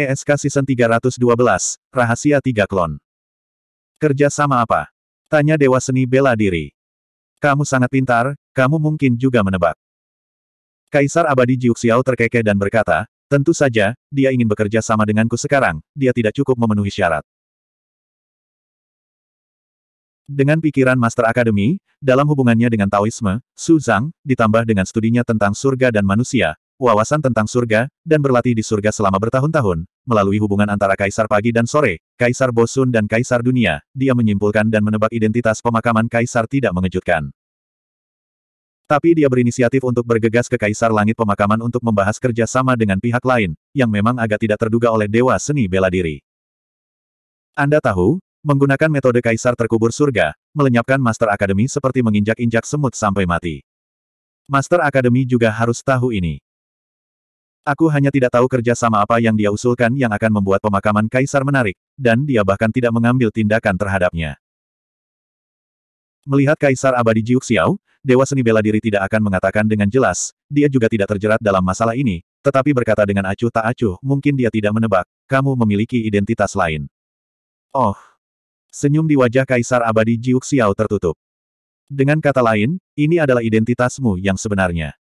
ESK Season 312, Rahasia Tiga Klon. Kerja sama apa? Tanya Dewa Seni Bela Diri. Kamu sangat pintar, kamu mungkin juga menebak. Kaisar Abadi Jiuxiao terkekeh dan berkata, tentu saja, dia ingin bekerja sama denganku sekarang, dia tidak cukup memenuhi syarat. Dengan pikiran Master Akademi, dalam hubungannya dengan Taoisme, Su Zhang, ditambah dengan studinya tentang surga dan manusia, wawasan tentang surga, dan berlatih di surga selama bertahun-tahun, melalui hubungan antara Kaisar Pagi dan Sore, Kaisar Bosun dan Kaisar Dunia, dia menyimpulkan dan menebak identitas pemakaman Kaisar tidak mengejutkan. Tapi dia berinisiatif untuk bergegas ke Kaisar Langit Pemakaman untuk membahas kerjasama dengan pihak lain, yang memang agak tidak terduga oleh Dewa Seni Bela Diri. Anda tahu, menggunakan metode Kaisar Terkubur Surga, melenyapkan Master Akademi seperti menginjak-injak semut sampai mati. Master Akademi juga harus tahu ini. Aku hanya tidak tahu kerja sama apa yang dia usulkan yang akan membuat pemakaman kaisar menarik, dan dia bahkan tidak mengambil tindakan terhadapnya. Melihat kaisar abadi Jiuk Xiao, Dewa Seni Bela Diri tidak akan mengatakan dengan jelas, dia juga tidak terjerat dalam masalah ini, tetapi berkata dengan acuh tak acuh, mungkin dia tidak menebak, kamu memiliki identitas lain. Oh! Senyum di wajah kaisar abadi Jiuk Xiao tertutup. Dengan kata lain, ini adalah identitasmu yang sebenarnya.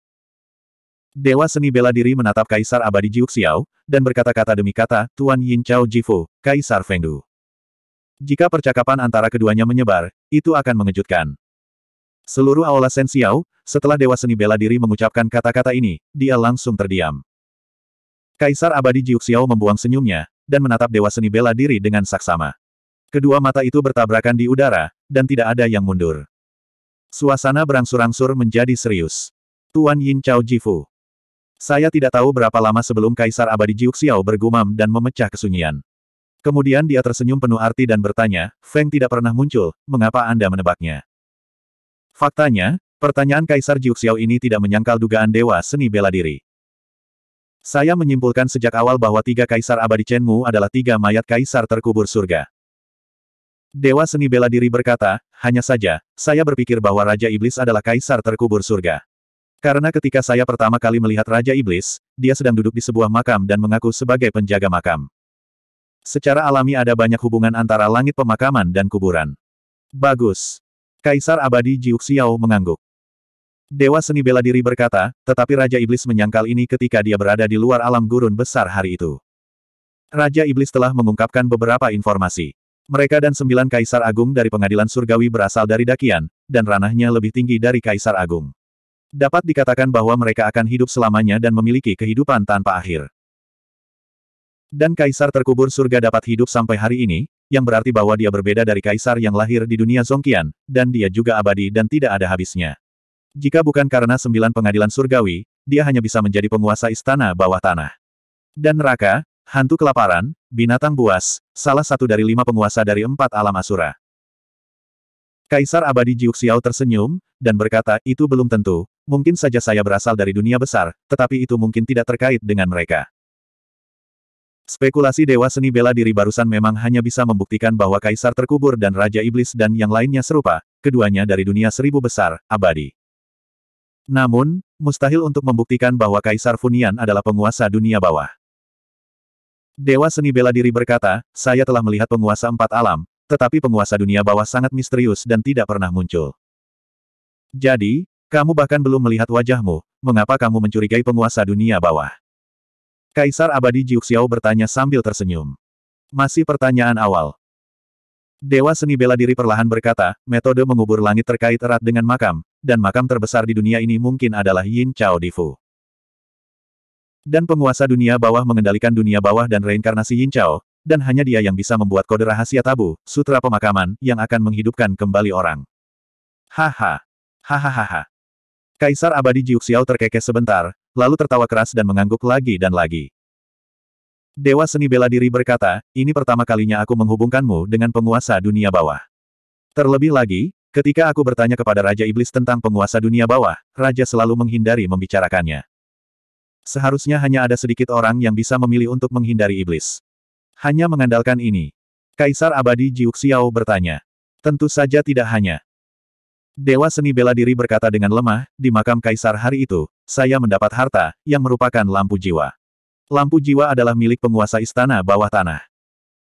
Dewa seni bela diri menatap Kaisar Abadi Jiuxiao, dan berkata-kata demi kata, Tuan Yin Chao Jifu, Kaisar Fengdu. Jika percakapan antara keduanya menyebar, itu akan mengejutkan. Seluruh aula Sensiao, setelah Dewa Seni Bela Diri mengucapkan kata-kata ini, dia langsung terdiam. Kaisar Abadi Jiuxiao membuang senyumnya, dan menatap Dewa Seni Bela Diri dengan saksama. Kedua mata itu bertabrakan di udara, dan tidak ada yang mundur. Suasana berangsur-angsur menjadi serius. Tuan Yin Chao Jifu. Saya tidak tahu berapa lama sebelum Kaisar Abadi Xiao bergumam dan memecah kesunyian. Kemudian dia tersenyum penuh arti dan bertanya, Feng tidak pernah muncul, mengapa Anda menebaknya? Faktanya, pertanyaan Kaisar Xiao ini tidak menyangkal dugaan Dewa Seni Bela Diri. Saya menyimpulkan sejak awal bahwa tiga Kaisar Abadi Chen Mu adalah tiga mayat Kaisar terkubur surga. Dewa Seni Bela Diri berkata, hanya saja, saya berpikir bahwa Raja Iblis adalah Kaisar terkubur surga. Karena ketika saya pertama kali melihat Raja Iblis, dia sedang duduk di sebuah makam dan mengaku sebagai penjaga makam. Secara alami ada banyak hubungan antara langit pemakaman dan kuburan. Bagus. Kaisar abadi Jiuxiao mengangguk. Dewa seni bela diri berkata, tetapi Raja Iblis menyangkal ini ketika dia berada di luar alam gurun besar hari itu. Raja Iblis telah mengungkapkan beberapa informasi. Mereka dan sembilan kaisar agung dari pengadilan surgawi berasal dari Dakian, dan ranahnya lebih tinggi dari kaisar agung. Dapat dikatakan bahwa mereka akan hidup selamanya dan memiliki kehidupan tanpa akhir. Dan kaisar terkubur surga dapat hidup sampai hari ini, yang berarti bahwa dia berbeda dari kaisar yang lahir di dunia Zongkian, dan dia juga abadi dan tidak ada habisnya. Jika bukan karena sembilan pengadilan surgawi, dia hanya bisa menjadi penguasa istana bawah tanah. Dan neraka, hantu kelaparan, binatang buas, salah satu dari lima penguasa dari empat alam asura. Kaisar abadi Jiuxiao tersenyum, dan berkata, itu belum tentu, Mungkin saja saya berasal dari dunia besar, tetapi itu mungkin tidak terkait dengan mereka. Spekulasi Dewa Seni Bela Diri barusan memang hanya bisa membuktikan bahwa Kaisar Terkubur dan Raja Iblis dan yang lainnya serupa, keduanya dari dunia seribu besar, abadi. Namun, mustahil untuk membuktikan bahwa Kaisar Funian adalah penguasa dunia bawah. Dewa Seni Bela Diri berkata, saya telah melihat penguasa empat alam, tetapi penguasa dunia bawah sangat misterius dan tidak pernah muncul. Jadi, kamu bahkan belum melihat wajahmu, mengapa kamu mencurigai penguasa dunia bawah? Kaisar Abadi Jiuxiao bertanya sambil tersenyum. Masih pertanyaan awal. Dewa seni bela diri perlahan berkata, metode mengubur langit terkait erat dengan makam, dan makam terbesar di dunia ini mungkin adalah Yin Chao Difu. Dan penguasa dunia bawah mengendalikan dunia bawah dan reinkarnasi Yin Chao, dan hanya dia yang bisa membuat kode rahasia tabu, sutra pemakaman, yang akan menghidupkan kembali orang. Haha. Hahaha. Kaisar abadi Jiuxiao terkekeh sebentar, lalu tertawa keras dan mengangguk lagi dan lagi. Dewa seni bela diri berkata, ini pertama kalinya aku menghubungkanmu dengan penguasa dunia bawah. Terlebih lagi, ketika aku bertanya kepada Raja Iblis tentang penguasa dunia bawah, Raja selalu menghindari membicarakannya. Seharusnya hanya ada sedikit orang yang bisa memilih untuk menghindari iblis. Hanya mengandalkan ini. Kaisar abadi Jiuxiao bertanya. Tentu saja tidak hanya. Dewa seni bela diri berkata dengan lemah, di makam kaisar hari itu, saya mendapat harta, yang merupakan lampu jiwa. Lampu jiwa adalah milik penguasa istana bawah tanah.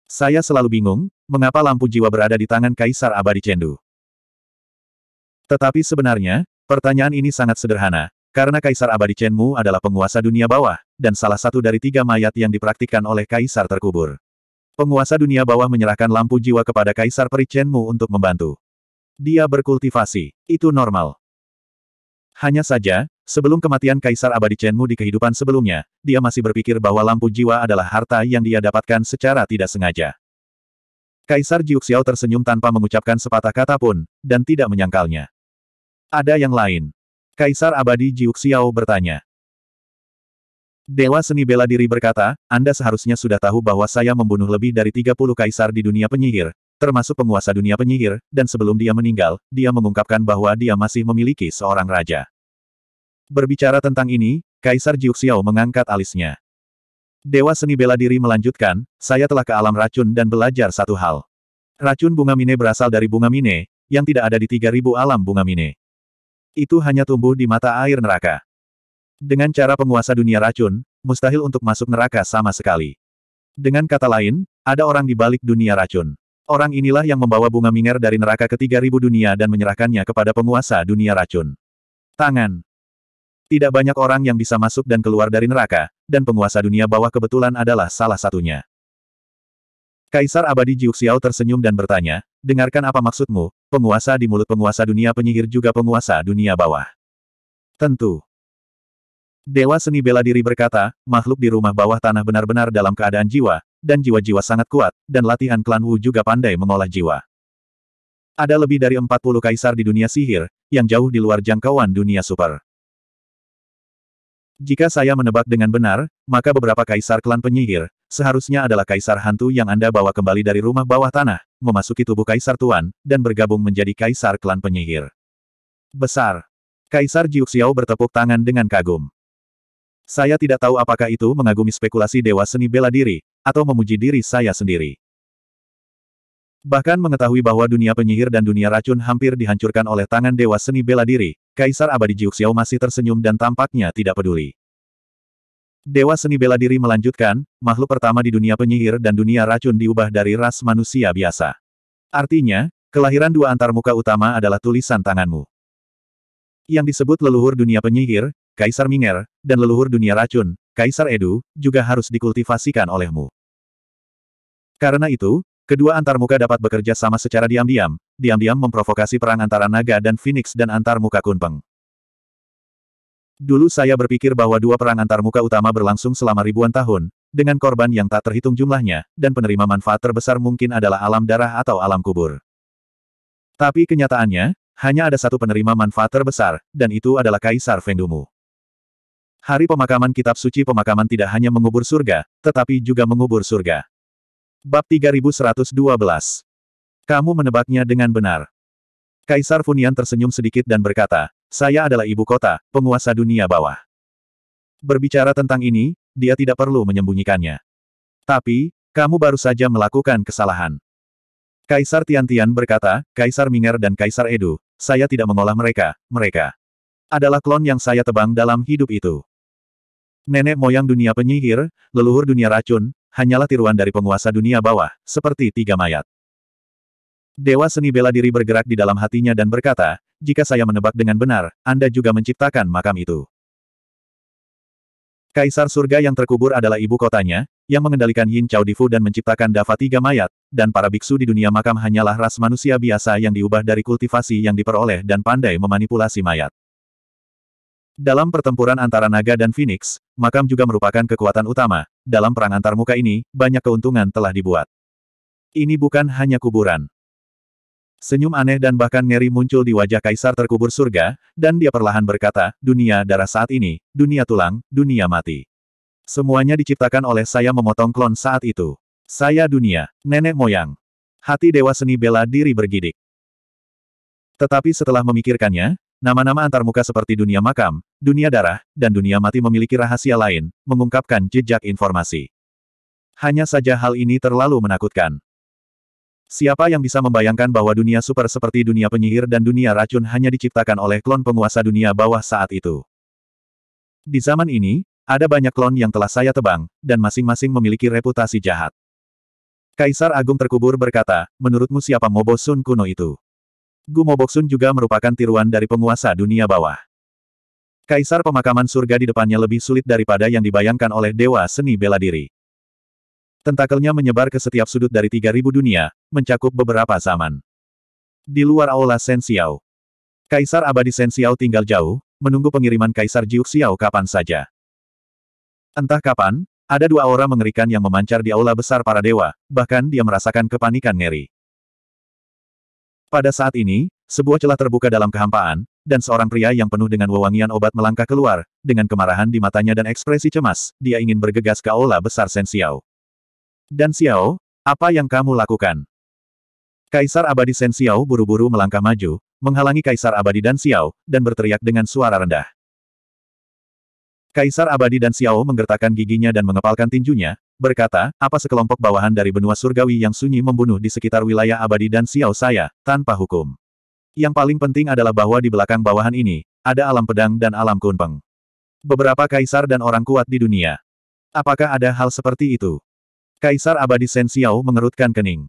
Saya selalu bingung, mengapa lampu jiwa berada di tangan kaisar abadi Cendu. Tetapi sebenarnya, pertanyaan ini sangat sederhana, karena kaisar abadi Chenmu adalah penguasa dunia bawah, dan salah satu dari tiga mayat yang dipraktikkan oleh kaisar terkubur. Penguasa dunia bawah menyerahkan lampu jiwa kepada kaisar peri Chenmu untuk membantu. Dia berkultivasi. Itu normal. Hanya saja, sebelum kematian Kaisar Abadi Chenmu di kehidupan sebelumnya, dia masih berpikir bahwa lampu jiwa adalah harta yang dia dapatkan secara tidak sengaja. Kaisar Jiuxiao tersenyum tanpa mengucapkan sepatah kata pun, dan tidak menyangkalnya. Ada yang lain. Kaisar Abadi Jiuxiao bertanya. Dewa Seni Bela Diri berkata, Anda seharusnya sudah tahu bahwa saya membunuh lebih dari 30 kaisar di dunia penyihir, termasuk penguasa dunia penyihir, dan sebelum dia meninggal, dia mengungkapkan bahwa dia masih memiliki seorang raja. Berbicara tentang ini, Kaisar Jiuxiao mengangkat alisnya. Dewa seni bela diri melanjutkan, saya telah ke alam racun dan belajar satu hal. Racun bunga mine berasal dari bunga mine, yang tidak ada di 3000 alam bunga mine. Itu hanya tumbuh di mata air neraka. Dengan cara penguasa dunia racun, mustahil untuk masuk neraka sama sekali. Dengan kata lain, ada orang di balik dunia racun. Orang inilah yang membawa bunga Ming'er dari neraka ketiga ribu dunia dan menyerahkannya kepada penguasa dunia racun. Tangan. Tidak banyak orang yang bisa masuk dan keluar dari neraka, dan penguasa dunia bawah kebetulan adalah salah satunya. Kaisar abadi Jiuxiao tersenyum dan bertanya, dengarkan apa maksudmu, penguasa di mulut penguasa dunia penyihir juga penguasa dunia bawah. Tentu. Dewa seni bela diri berkata, makhluk di rumah bawah tanah benar-benar dalam keadaan jiwa, dan jiwa-jiwa sangat kuat, dan latihan klan Wu juga pandai mengolah jiwa. Ada lebih dari 40 kaisar di dunia sihir, yang jauh di luar jangkauan dunia super. Jika saya menebak dengan benar, maka beberapa kaisar klan penyihir, seharusnya adalah kaisar hantu yang Anda bawa kembali dari rumah bawah tanah, memasuki tubuh kaisar tuan, dan bergabung menjadi kaisar klan penyihir. Besar. Kaisar Jiuxiao bertepuk tangan dengan kagum. Saya tidak tahu apakah itu mengagumi spekulasi dewa seni bela diri, atau memuji diri saya sendiri. Bahkan mengetahui bahwa dunia penyihir dan dunia racun hampir dihancurkan oleh tangan dewa seni bela diri, Kaisar Abadi Jiuxiao masih tersenyum dan tampaknya tidak peduli. Dewa seni bela diri melanjutkan, makhluk pertama di dunia penyihir dan dunia racun diubah dari ras manusia biasa. Artinya, kelahiran dua antarmuka utama adalah tulisan tanganmu. Yang disebut leluhur dunia penyihir, Kaisar Minger, dan leluhur dunia racun, Kaisar Edu, juga harus dikultivasikan olehmu. Karena itu, kedua antarmuka dapat bekerja sama secara diam-diam, diam-diam memprovokasi perang antara naga dan phoenix dan antarmuka kunpeng. Dulu saya berpikir bahwa dua perang antarmuka utama berlangsung selama ribuan tahun, dengan korban yang tak terhitung jumlahnya, dan penerima manfaat terbesar mungkin adalah alam darah atau alam kubur. Tapi kenyataannya, hanya ada satu penerima manfaat terbesar, dan itu adalah Kaisar Vendumu. Hari pemakaman kitab suci pemakaman tidak hanya mengubur surga, tetapi juga mengubur surga. Bab 3112 Kamu menebaknya dengan benar. Kaisar Funian tersenyum sedikit dan berkata, saya adalah ibu kota, penguasa dunia bawah. Berbicara tentang ini, dia tidak perlu menyembunyikannya. Tapi, kamu baru saja melakukan kesalahan. Kaisar Tiantian berkata, Kaisar Minger dan Kaisar Edu, saya tidak mengolah mereka, mereka adalah klon yang saya tebang dalam hidup itu. Nenek moyang dunia penyihir, leluhur dunia racun, hanyalah tiruan dari penguasa dunia bawah, seperti tiga mayat. Dewa seni bela diri bergerak di dalam hatinya dan berkata, jika saya menebak dengan benar, Anda juga menciptakan makam itu. Kaisar surga yang terkubur adalah ibu kotanya, yang mengendalikan Yin Chao Difu dan menciptakan Dava Tiga Mayat, dan para biksu di dunia makam hanyalah ras manusia biasa yang diubah dari kultivasi yang diperoleh dan pandai memanipulasi mayat. Dalam pertempuran antara naga dan Phoenix, makam juga merupakan kekuatan utama. Dalam perang antarmuka ini, banyak keuntungan telah dibuat. Ini bukan hanya kuburan. Senyum aneh dan bahkan ngeri muncul di wajah kaisar terkubur surga, dan dia perlahan berkata, dunia darah saat ini, dunia tulang, dunia mati. Semuanya diciptakan oleh saya memotong klon saat itu. Saya dunia, nenek moyang. Hati dewa seni bela diri bergidik. Tetapi setelah memikirkannya, Nama-nama antarmuka seperti dunia makam, dunia darah, dan dunia mati memiliki rahasia lain, mengungkapkan jejak informasi. Hanya saja hal ini terlalu menakutkan. Siapa yang bisa membayangkan bahwa dunia super seperti dunia penyihir dan dunia racun hanya diciptakan oleh klon penguasa dunia bawah saat itu? Di zaman ini, ada banyak klon yang telah saya tebang, dan masing-masing memiliki reputasi jahat. Kaisar Agung terkubur berkata, menurutmu siapa Mobo Sun kuno itu? Gu Boksun juga merupakan tiruan dari penguasa dunia bawah. Kaisar pemakaman surga di depannya lebih sulit daripada yang dibayangkan oleh Dewa Seni Bela Diri. Tentakelnya menyebar ke setiap sudut dari 3000 dunia, mencakup beberapa zaman. Di luar aula Sensiao. Kaisar abadi Sensiao tinggal jauh, menunggu pengiriman Kaisar Jiuxiao kapan saja. Entah kapan, ada dua aura mengerikan yang memancar di aula besar para dewa, bahkan dia merasakan kepanikan ngeri. Pada saat ini, sebuah celah terbuka dalam kehampaan, dan seorang pria yang penuh dengan wewangian obat melangkah keluar, dengan kemarahan di matanya dan ekspresi cemas, dia ingin bergegas ke aula besar Sen Xiao. Dan Xiao, apa yang kamu lakukan? Kaisar abadi Sen Xiao buru-buru melangkah maju, menghalangi Kaisar abadi dan Xiao, dan berteriak dengan suara rendah. Kaisar abadi dan Xiao menggertakkan giginya dan mengepalkan tinjunya, berkata, apa sekelompok bawahan dari benua surgawi yang sunyi membunuh di sekitar wilayah abadi dan siau saya, tanpa hukum. Yang paling penting adalah bahwa di belakang bawahan ini, ada alam pedang dan alam kunpeng. Beberapa kaisar dan orang kuat di dunia. Apakah ada hal seperti itu? Kaisar abadi Sen Xiao mengerutkan kening.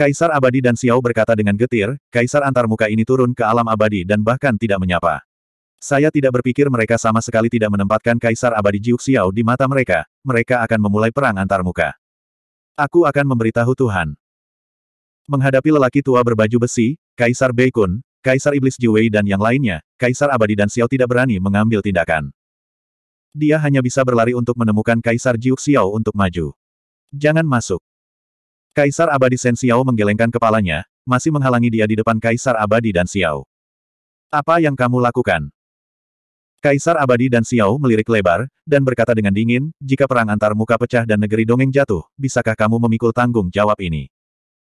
Kaisar abadi dan Xiao berkata dengan getir, kaisar antarmuka ini turun ke alam abadi dan bahkan tidak menyapa. Saya tidak berpikir mereka sama sekali tidak menempatkan Kaisar Abadi Jiuxiao di mata mereka, mereka akan memulai perang antar muka. Aku akan memberitahu Tuhan. Menghadapi lelaki tua berbaju besi, Kaisar Beikun, Kaisar Iblis Jiwei dan yang lainnya, Kaisar Abadi dan Xiao tidak berani mengambil tindakan. Dia hanya bisa berlari untuk menemukan Kaisar Jiuxiao untuk maju. Jangan masuk. Kaisar Abadi Sen Xiao menggelengkan kepalanya, masih menghalangi dia di depan Kaisar Abadi dan Xiao. Apa yang kamu lakukan? Kaisar Abadi dan Xiao melirik lebar, dan berkata dengan dingin, jika perang antar muka pecah dan negeri dongeng jatuh, bisakah kamu memikul tanggung jawab ini?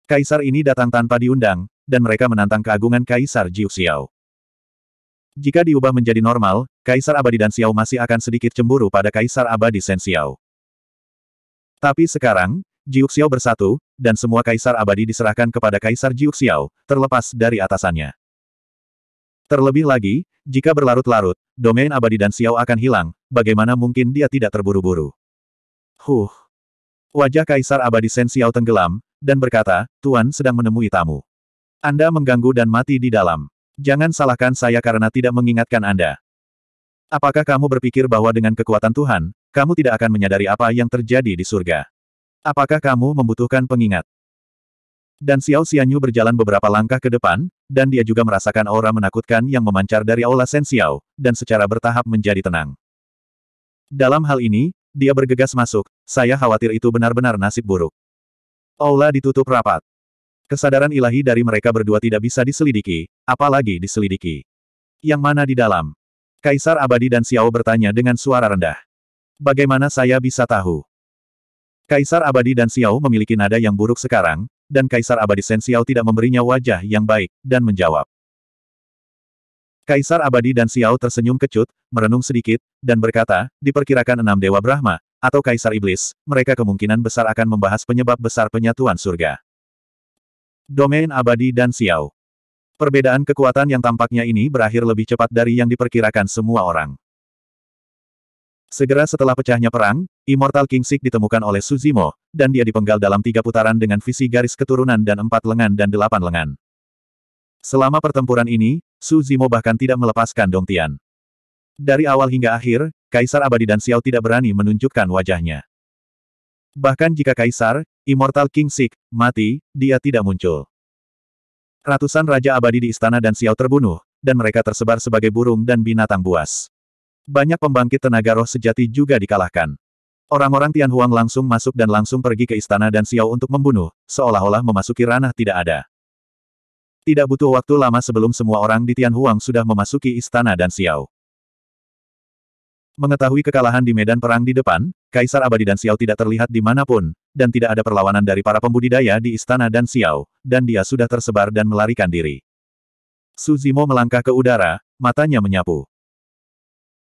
Kaisar ini datang tanpa diundang, dan mereka menantang keagungan Kaisar Jiu Xiao. Jika diubah menjadi normal, Kaisar Abadi dan Xiao masih akan sedikit cemburu pada Kaisar Abadi Sen Xiao. Tapi sekarang, Jiu Xiao bersatu, dan semua Kaisar Abadi diserahkan kepada Kaisar Jiu Xiao, terlepas dari atasannya. Terlebih lagi, jika berlarut-larut, domain abadi dan Xiao akan hilang, bagaimana mungkin dia tidak terburu-buru? Huh. Wajah Kaisar abadi Sen Xiao tenggelam, dan berkata, Tuan sedang menemui tamu. Anda mengganggu dan mati di dalam. Jangan salahkan saya karena tidak mengingatkan Anda. Apakah kamu berpikir bahwa dengan kekuatan Tuhan, kamu tidak akan menyadari apa yang terjadi di surga? Apakah kamu membutuhkan pengingat? Dan Xiao Xianyu berjalan beberapa langkah ke depan, dan dia juga merasakan aura menakutkan yang memancar dari aula Sen Xiao, dan secara bertahap menjadi tenang. Dalam hal ini, dia bergegas masuk, saya khawatir itu benar-benar nasib buruk. Aula ditutup rapat. Kesadaran ilahi dari mereka berdua tidak bisa diselidiki, apalagi diselidiki. Yang mana di dalam? Kaisar Abadi dan Xiao bertanya dengan suara rendah. Bagaimana saya bisa tahu? Kaisar Abadi dan Xiao memiliki nada yang buruk sekarang, dan Kaisar Abadi Sensial tidak memberinya wajah yang baik, dan menjawab. Kaisar Abadi dan Xiao tersenyum kecut, merenung sedikit, dan berkata, diperkirakan enam Dewa Brahma, atau Kaisar Iblis, mereka kemungkinan besar akan membahas penyebab besar penyatuan surga. Domain Abadi dan Xiao Perbedaan kekuatan yang tampaknya ini berakhir lebih cepat dari yang diperkirakan semua orang. Segera setelah pecahnya perang, Immortal King Sik ditemukan oleh Suzimo, dan dia dipenggal dalam tiga putaran dengan visi garis keturunan dan empat lengan dan delapan lengan. Selama pertempuran ini, Suzimo bahkan tidak melepaskan Dong Tian. Dari awal hingga akhir, Kaisar Abadi dan Xiao tidak berani menunjukkan wajahnya. Bahkan jika Kaisar, Immortal King Sik mati, dia tidak muncul. Ratusan Raja Abadi di istana dan Xiao terbunuh, dan mereka tersebar sebagai burung dan binatang buas. Banyak pembangkit tenaga roh sejati juga dikalahkan. Orang-orang Tianhuang langsung masuk dan langsung pergi ke istana dan Xiao untuk membunuh, seolah-olah memasuki ranah tidak ada. Tidak butuh waktu lama sebelum semua orang di Tianhuang sudah memasuki istana dan Xiao. Mengetahui kekalahan di medan perang di depan, Kaisar Abadi dan Xiao tidak terlihat di manapun, dan tidak ada perlawanan dari para pembudidaya di istana dan Xiao, dan dia sudah tersebar dan melarikan diri. Suzimo melangkah ke udara, matanya menyapu.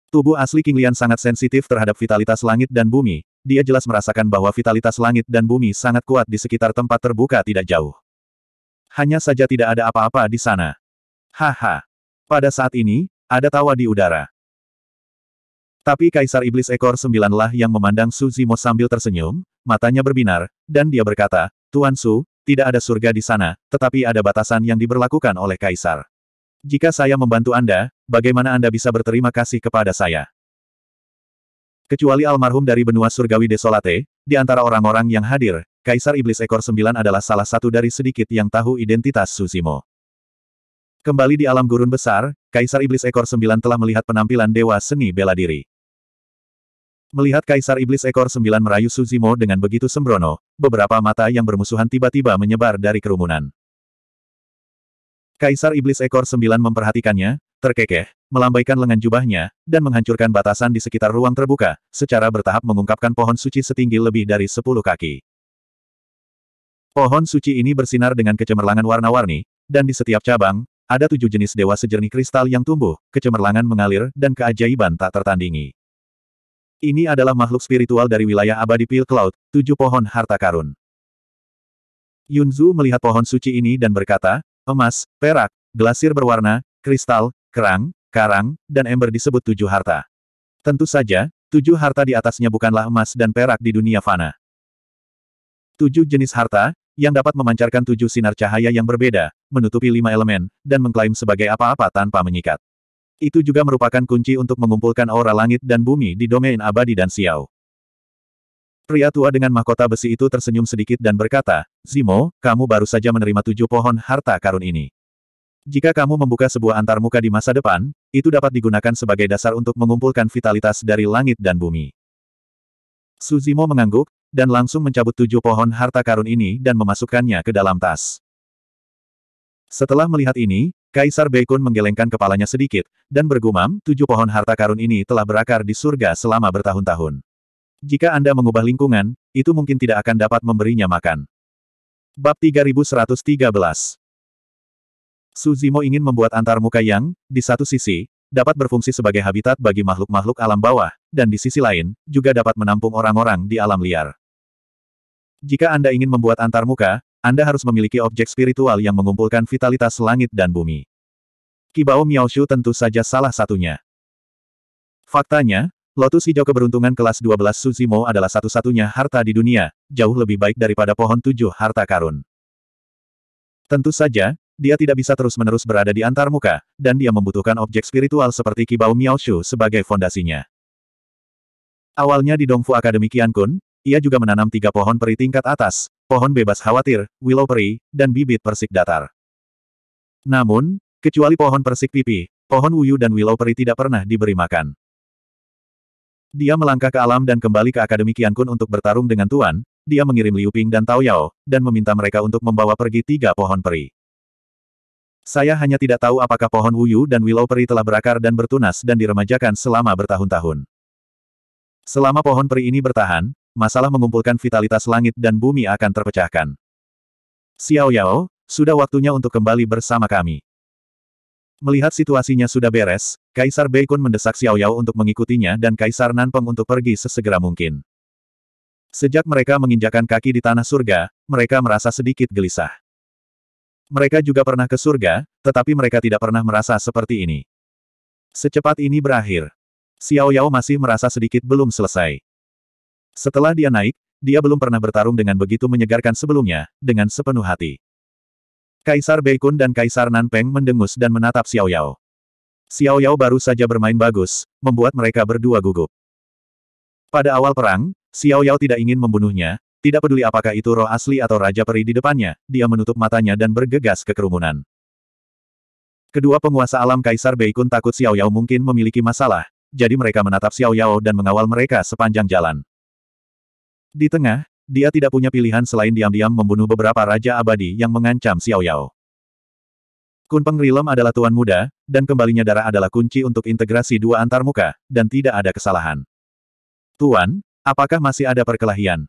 Tubuh asli King Lian sangat sensitif terhadap vitalitas langit dan bumi, dia jelas merasakan bahwa vitalitas langit dan bumi sangat kuat di sekitar tempat terbuka tidak jauh. Hanya saja tidak ada apa-apa di sana. Haha. Pada saat ini, ada tawa di udara. Tapi Kaisar Iblis Ekor Sembilanlah yang memandang Su Zimo sambil tersenyum, matanya berbinar, dan dia berkata, Tuan Su, tidak ada surga di sana, tetapi ada batasan yang diberlakukan oleh Kaisar. Jika saya membantu Anda, bagaimana Anda bisa berterima kasih kepada saya? Kecuali almarhum dari benua surgawi Desolate, di antara orang-orang yang hadir, Kaisar Iblis Ekor Sembilan adalah salah satu dari sedikit yang tahu identitas Suzimo. Kembali di alam gurun besar, Kaisar Iblis Ekor Sembilan telah melihat penampilan Dewa Seni Bela Diri. Melihat Kaisar Iblis Ekor Sembilan merayu Suzimo dengan begitu sembrono, beberapa mata yang bermusuhan tiba-tiba menyebar dari kerumunan. Kaisar Iblis Ekor Sembilan memperhatikannya, Terkekeh, melambaikan lengan jubahnya, dan menghancurkan batasan di sekitar ruang terbuka, secara bertahap mengungkapkan pohon suci setinggi lebih dari sepuluh kaki. Pohon suci ini bersinar dengan kecemerlangan warna-warni, dan di setiap cabang, ada tujuh jenis dewa sejernih kristal yang tumbuh, kecemerlangan mengalir, dan keajaiban tak tertandingi. Ini adalah makhluk spiritual dari wilayah abadi Pil Cloud, tujuh pohon harta karun. Yunzu melihat pohon suci ini dan berkata, emas, perak, glasir berwarna, kristal, kerang, karang, dan ember disebut tujuh harta. Tentu saja, tujuh harta di atasnya bukanlah emas dan perak di dunia fana. Tujuh jenis harta, yang dapat memancarkan tujuh sinar cahaya yang berbeda, menutupi lima elemen, dan mengklaim sebagai apa-apa tanpa menyikat. Itu juga merupakan kunci untuk mengumpulkan aura langit dan bumi di domain abadi dan siau. Pria tua dengan mahkota besi itu tersenyum sedikit dan berkata, Zimo, kamu baru saja menerima tujuh pohon harta karun ini. Jika kamu membuka sebuah antarmuka di masa depan, itu dapat digunakan sebagai dasar untuk mengumpulkan vitalitas dari langit dan bumi. Suzimo mengangguk, dan langsung mencabut tujuh pohon harta karun ini dan memasukkannya ke dalam tas. Setelah melihat ini, Kaisar Beikun menggelengkan kepalanya sedikit, dan bergumam, tujuh pohon harta karun ini telah berakar di surga selama bertahun-tahun. Jika Anda mengubah lingkungan, itu mungkin tidak akan dapat memberinya makan. Bab 3113 Suzimo ingin membuat antarmuka yang, di satu sisi, dapat berfungsi sebagai habitat bagi makhluk-makhluk alam bawah, dan di sisi lain, juga dapat menampung orang-orang di alam liar. Jika Anda ingin membuat antarmuka, Anda harus memiliki objek spiritual yang mengumpulkan vitalitas langit dan bumi. Kibao Miaoshu tentu saja salah satunya. Faktanya, lotus hijau keberuntungan kelas 12 Suzimo adalah satu-satunya harta di dunia, jauh lebih baik daripada pohon tujuh harta karun. Tentu saja, dia tidak bisa terus-menerus berada di antar muka, dan dia membutuhkan objek spiritual seperti Kibao Miaoshu sebagai fondasinya. Awalnya di Dongfu Akademi Kun, ia juga menanam tiga pohon peri tingkat atas, pohon bebas khawatir, willow peri, dan bibit persik datar. Namun, kecuali pohon persik pipi, pohon wuyu dan willow peri tidak pernah diberi makan. Dia melangkah ke alam dan kembali ke Akademi Kun untuk bertarung dengan Tuan, dia mengirim Liu Ping dan Tao Yao, dan meminta mereka untuk membawa pergi tiga pohon peri. Saya hanya tidak tahu apakah pohon Wuyu dan Willow Peri telah berakar dan bertunas dan diremajakan selama bertahun-tahun. Selama pohon peri ini bertahan, masalah mengumpulkan vitalitas langit dan bumi akan terpecahkan. Xiao Yao, sudah waktunya untuk kembali bersama kami. Melihat situasinya sudah beres, Kaisar Beikun mendesak Xiao Yao untuk mengikutinya dan Kaisar Nanpeng untuk pergi sesegera mungkin. Sejak mereka menginjakan kaki di tanah surga, mereka merasa sedikit gelisah. Mereka juga pernah ke surga, tetapi mereka tidak pernah merasa seperti ini. Secepat ini berakhir. Xiao Yao masih merasa sedikit belum selesai. Setelah dia naik, dia belum pernah bertarung dengan begitu menyegarkan sebelumnya, dengan sepenuh hati. Kaisar Beikun dan Kaisar Nanpeng mendengus dan menatap Xiao Yao. Xiao Yao baru saja bermain bagus, membuat mereka berdua gugup. Pada awal perang, Xiao Yao tidak ingin membunuhnya, tidak peduli apakah itu roh asli atau raja peri di depannya, dia menutup matanya dan bergegas ke kerumunan. Kedua penguasa alam Kaisar Beikun takut Xiao Yao mungkin memiliki masalah, jadi mereka menatap Xiao Yao dan mengawal mereka sepanjang jalan. Di tengah, dia tidak punya pilihan selain diam-diam membunuh beberapa raja abadi yang mengancam Xiao Yao. Kun Peng Rilem adalah tuan muda, dan kembalinya darah adalah kunci untuk integrasi dua antarmuka, dan tidak ada kesalahan. Tuan, apakah masih ada perkelahian?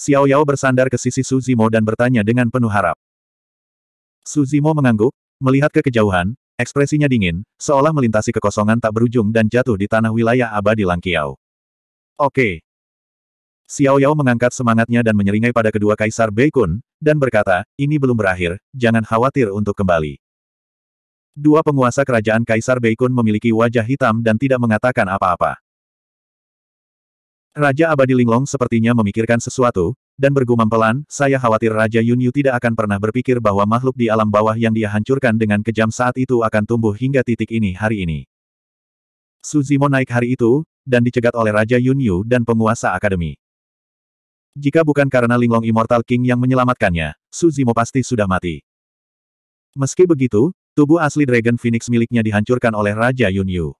Xiao Yao bersandar ke sisi Suzimo dan bertanya dengan penuh harap. Suzimo mengangguk, melihat ke kejauhan, ekspresinya dingin, seolah melintasi kekosongan tak berujung dan jatuh di tanah wilayah abadi Langkiao. Oke. Xiao Yao mengangkat semangatnya dan menyeringai pada kedua kaisar Beikun, dan berkata, ini belum berakhir, jangan khawatir untuk kembali. Dua penguasa kerajaan kaisar Beikun memiliki wajah hitam dan tidak mengatakan apa-apa. Raja Abadi Linglong sepertinya memikirkan sesuatu, dan bergumam pelan, saya khawatir Raja Yunyu tidak akan pernah berpikir bahwa makhluk di alam bawah yang dia hancurkan dengan kejam saat itu akan tumbuh hingga titik ini hari ini. Suzimo naik hari itu, dan dicegat oleh Raja Yunyu dan penguasa akademi. Jika bukan karena Linglong Immortal King yang menyelamatkannya, Suzimo pasti sudah mati. Meski begitu, tubuh asli Dragon Phoenix miliknya dihancurkan oleh Raja Yunyu.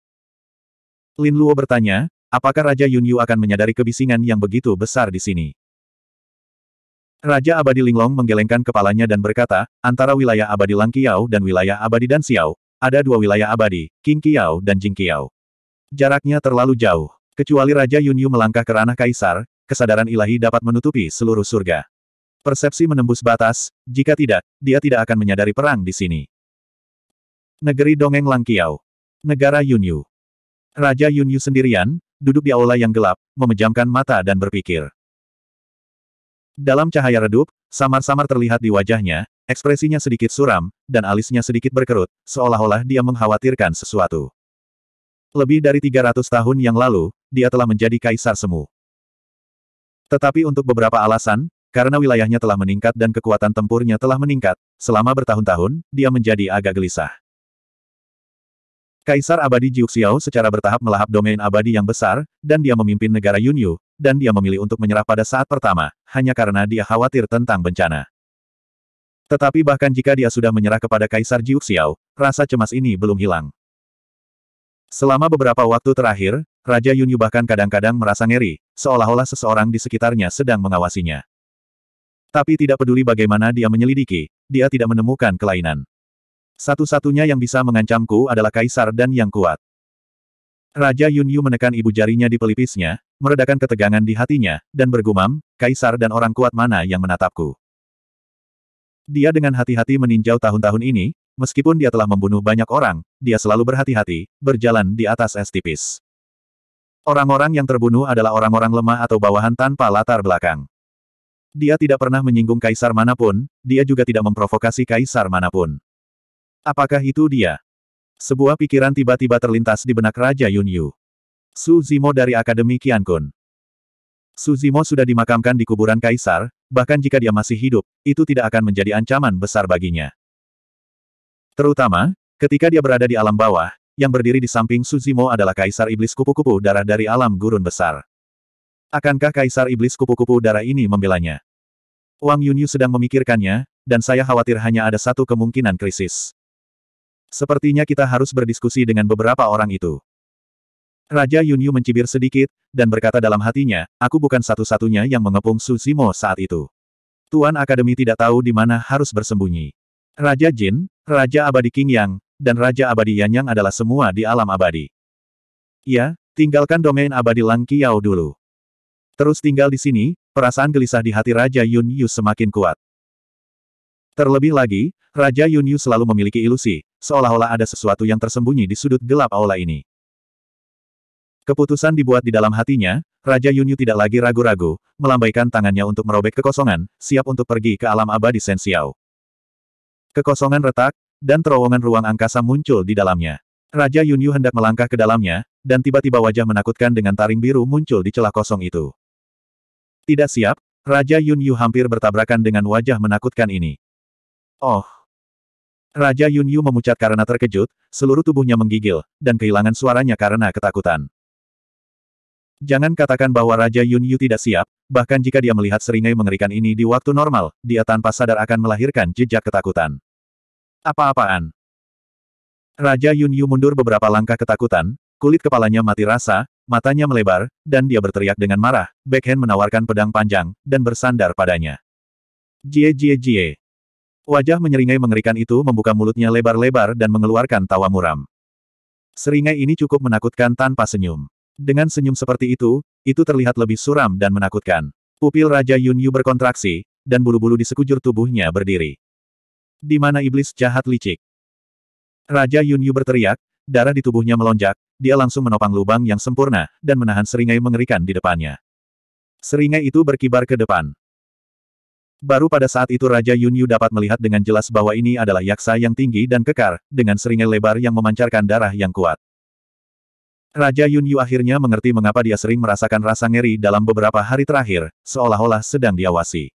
Lin Luo bertanya, Apakah Raja Yunyu akan menyadari kebisingan yang begitu besar di sini? Raja Abadi Linglong menggelengkan kepalanya dan berkata, antara wilayah Abadi Langkiau dan wilayah Abadi Dan Xiao, ada dua wilayah abadi, King Kiao dan Jing Kiao. Jaraknya terlalu jauh. Kecuali Raja Yunyu melangkah ke ranah kaisar, kesadaran ilahi dapat menutupi seluruh surga. Persepsi menembus batas, jika tidak, dia tidak akan menyadari perang di sini. Negeri Dongeng Langkiau. Negara Yunyu. Raja Yunyu sendirian, duduk di aula yang gelap, memejamkan mata dan berpikir. Dalam cahaya redup, samar-samar terlihat di wajahnya, ekspresinya sedikit suram, dan alisnya sedikit berkerut, seolah-olah dia mengkhawatirkan sesuatu. Lebih dari 300 tahun yang lalu, dia telah menjadi kaisar semu. Tetapi untuk beberapa alasan, karena wilayahnya telah meningkat dan kekuatan tempurnya telah meningkat, selama bertahun-tahun, dia menjadi agak gelisah. Kaisar abadi Jiuxiao secara bertahap melahap domain abadi yang besar, dan dia memimpin negara Yunyu, dan dia memilih untuk menyerah pada saat pertama, hanya karena dia khawatir tentang bencana. Tetapi bahkan jika dia sudah menyerah kepada Kaisar Jiuxiao, rasa cemas ini belum hilang. Selama beberapa waktu terakhir, Raja Yunyu bahkan kadang-kadang merasa ngeri, seolah-olah seseorang di sekitarnya sedang mengawasinya. Tapi tidak peduli bagaimana dia menyelidiki, dia tidak menemukan kelainan. Satu-satunya yang bisa mengancamku adalah kaisar dan yang kuat. Raja Yun Yu menekan ibu jarinya di pelipisnya, meredakan ketegangan di hatinya, dan bergumam, kaisar dan orang kuat mana yang menatapku. Dia dengan hati-hati meninjau tahun-tahun ini, meskipun dia telah membunuh banyak orang, dia selalu berhati-hati, berjalan di atas es tipis. Orang-orang yang terbunuh adalah orang-orang lemah atau bawahan tanpa latar belakang. Dia tidak pernah menyinggung kaisar manapun, dia juga tidak memprovokasi kaisar manapun. Apakah itu dia? Sebuah pikiran tiba-tiba terlintas di benak Raja Yun Yu. Su Zimo dari Akademi Qiankun. Su Zimo sudah dimakamkan di kuburan Kaisar, bahkan jika dia masih hidup, itu tidak akan menjadi ancaman besar baginya. Terutama, ketika dia berada di alam bawah, yang berdiri di samping Su Zimo adalah Kaisar Iblis Kupu-Kupu Darah dari alam gurun besar. Akankah Kaisar Iblis Kupu-Kupu Darah ini membelanya? Wang Yunyu sedang memikirkannya, dan saya khawatir hanya ada satu kemungkinan krisis. Sepertinya kita harus berdiskusi dengan beberapa orang itu. Raja Yunyu mencibir sedikit, dan berkata dalam hatinya, aku bukan satu-satunya yang mengepung Su Simo saat itu. Tuan Akademi tidak tahu di mana harus bersembunyi. Raja Jin, Raja Abadi King Yang, dan Raja Abadi Yan Yang adalah semua di alam abadi. Ya, tinggalkan domain abadi Lang Kiao dulu. Terus tinggal di sini, perasaan gelisah di hati Raja Yunyu semakin kuat. Terlebih lagi, Raja Yunyu selalu memiliki ilusi, seolah-olah ada sesuatu yang tersembunyi di sudut gelap aula ini. Keputusan dibuat di dalam hatinya, Raja Yunyu tidak lagi ragu-ragu, melambaikan tangannya untuk merobek kekosongan, siap untuk pergi ke alam abadi Sensiao. Kekosongan retak, dan terowongan ruang angkasa muncul di dalamnya. Raja Yunyu hendak melangkah ke dalamnya, dan tiba-tiba wajah menakutkan dengan taring biru muncul di celah kosong itu. Tidak siap, Raja Yunyu hampir bertabrakan dengan wajah menakutkan ini. Oh, Raja Yun Yu memucat karena terkejut, seluruh tubuhnya menggigil, dan kehilangan suaranya karena ketakutan. Jangan katakan bahwa Raja Yun Yu tidak siap, bahkan jika dia melihat seringai mengerikan ini di waktu normal, dia tanpa sadar akan melahirkan jejak ketakutan. Apa-apaan? Raja Yun Yu mundur beberapa langkah ketakutan, kulit kepalanya mati rasa, matanya melebar, dan dia berteriak dengan marah, backhand menawarkan pedang panjang, dan bersandar padanya. Jie jie jie. Wajah menyeringai mengerikan itu membuka mulutnya lebar-lebar dan mengeluarkan tawa muram. Seringai ini cukup menakutkan tanpa senyum. Dengan senyum seperti itu, itu terlihat lebih suram dan menakutkan. Pupil Raja Yun Yu berkontraksi, dan bulu-bulu di sekujur tubuhnya berdiri. Di mana iblis jahat licik? Raja Yun Yu berteriak, darah di tubuhnya melonjak, dia langsung menopang lubang yang sempurna, dan menahan seringai mengerikan di depannya. Seringai itu berkibar ke depan. Baru pada saat itu Raja Yunyu dapat melihat dengan jelas bahwa ini adalah yaksa yang tinggi dan kekar, dengan seringai lebar yang memancarkan darah yang kuat. Raja Yunyu akhirnya mengerti mengapa dia sering merasakan rasa ngeri dalam beberapa hari terakhir, seolah-olah sedang diawasi.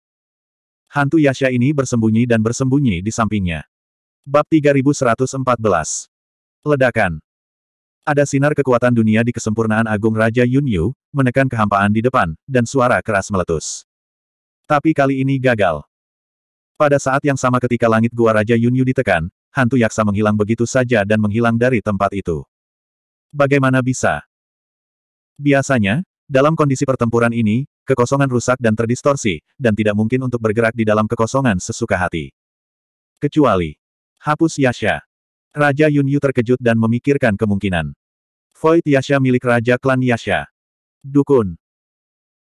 Hantu Yasha ini bersembunyi dan bersembunyi di sampingnya. Bab 3114 Ledakan Ada sinar kekuatan dunia di kesempurnaan agung Raja Yunyu, menekan kehampaan di depan, dan suara keras meletus. Tapi kali ini gagal. Pada saat yang sama ketika langit gua Raja Yunyu ditekan, hantu yaksa menghilang begitu saja dan menghilang dari tempat itu. Bagaimana bisa? Biasanya, dalam kondisi pertempuran ini, kekosongan rusak dan terdistorsi, dan tidak mungkin untuk bergerak di dalam kekosongan sesuka hati. Kecuali, hapus Yasha. Raja Yunyu terkejut dan memikirkan kemungkinan. Void Yasha milik Raja Klan Yasha. Dukun.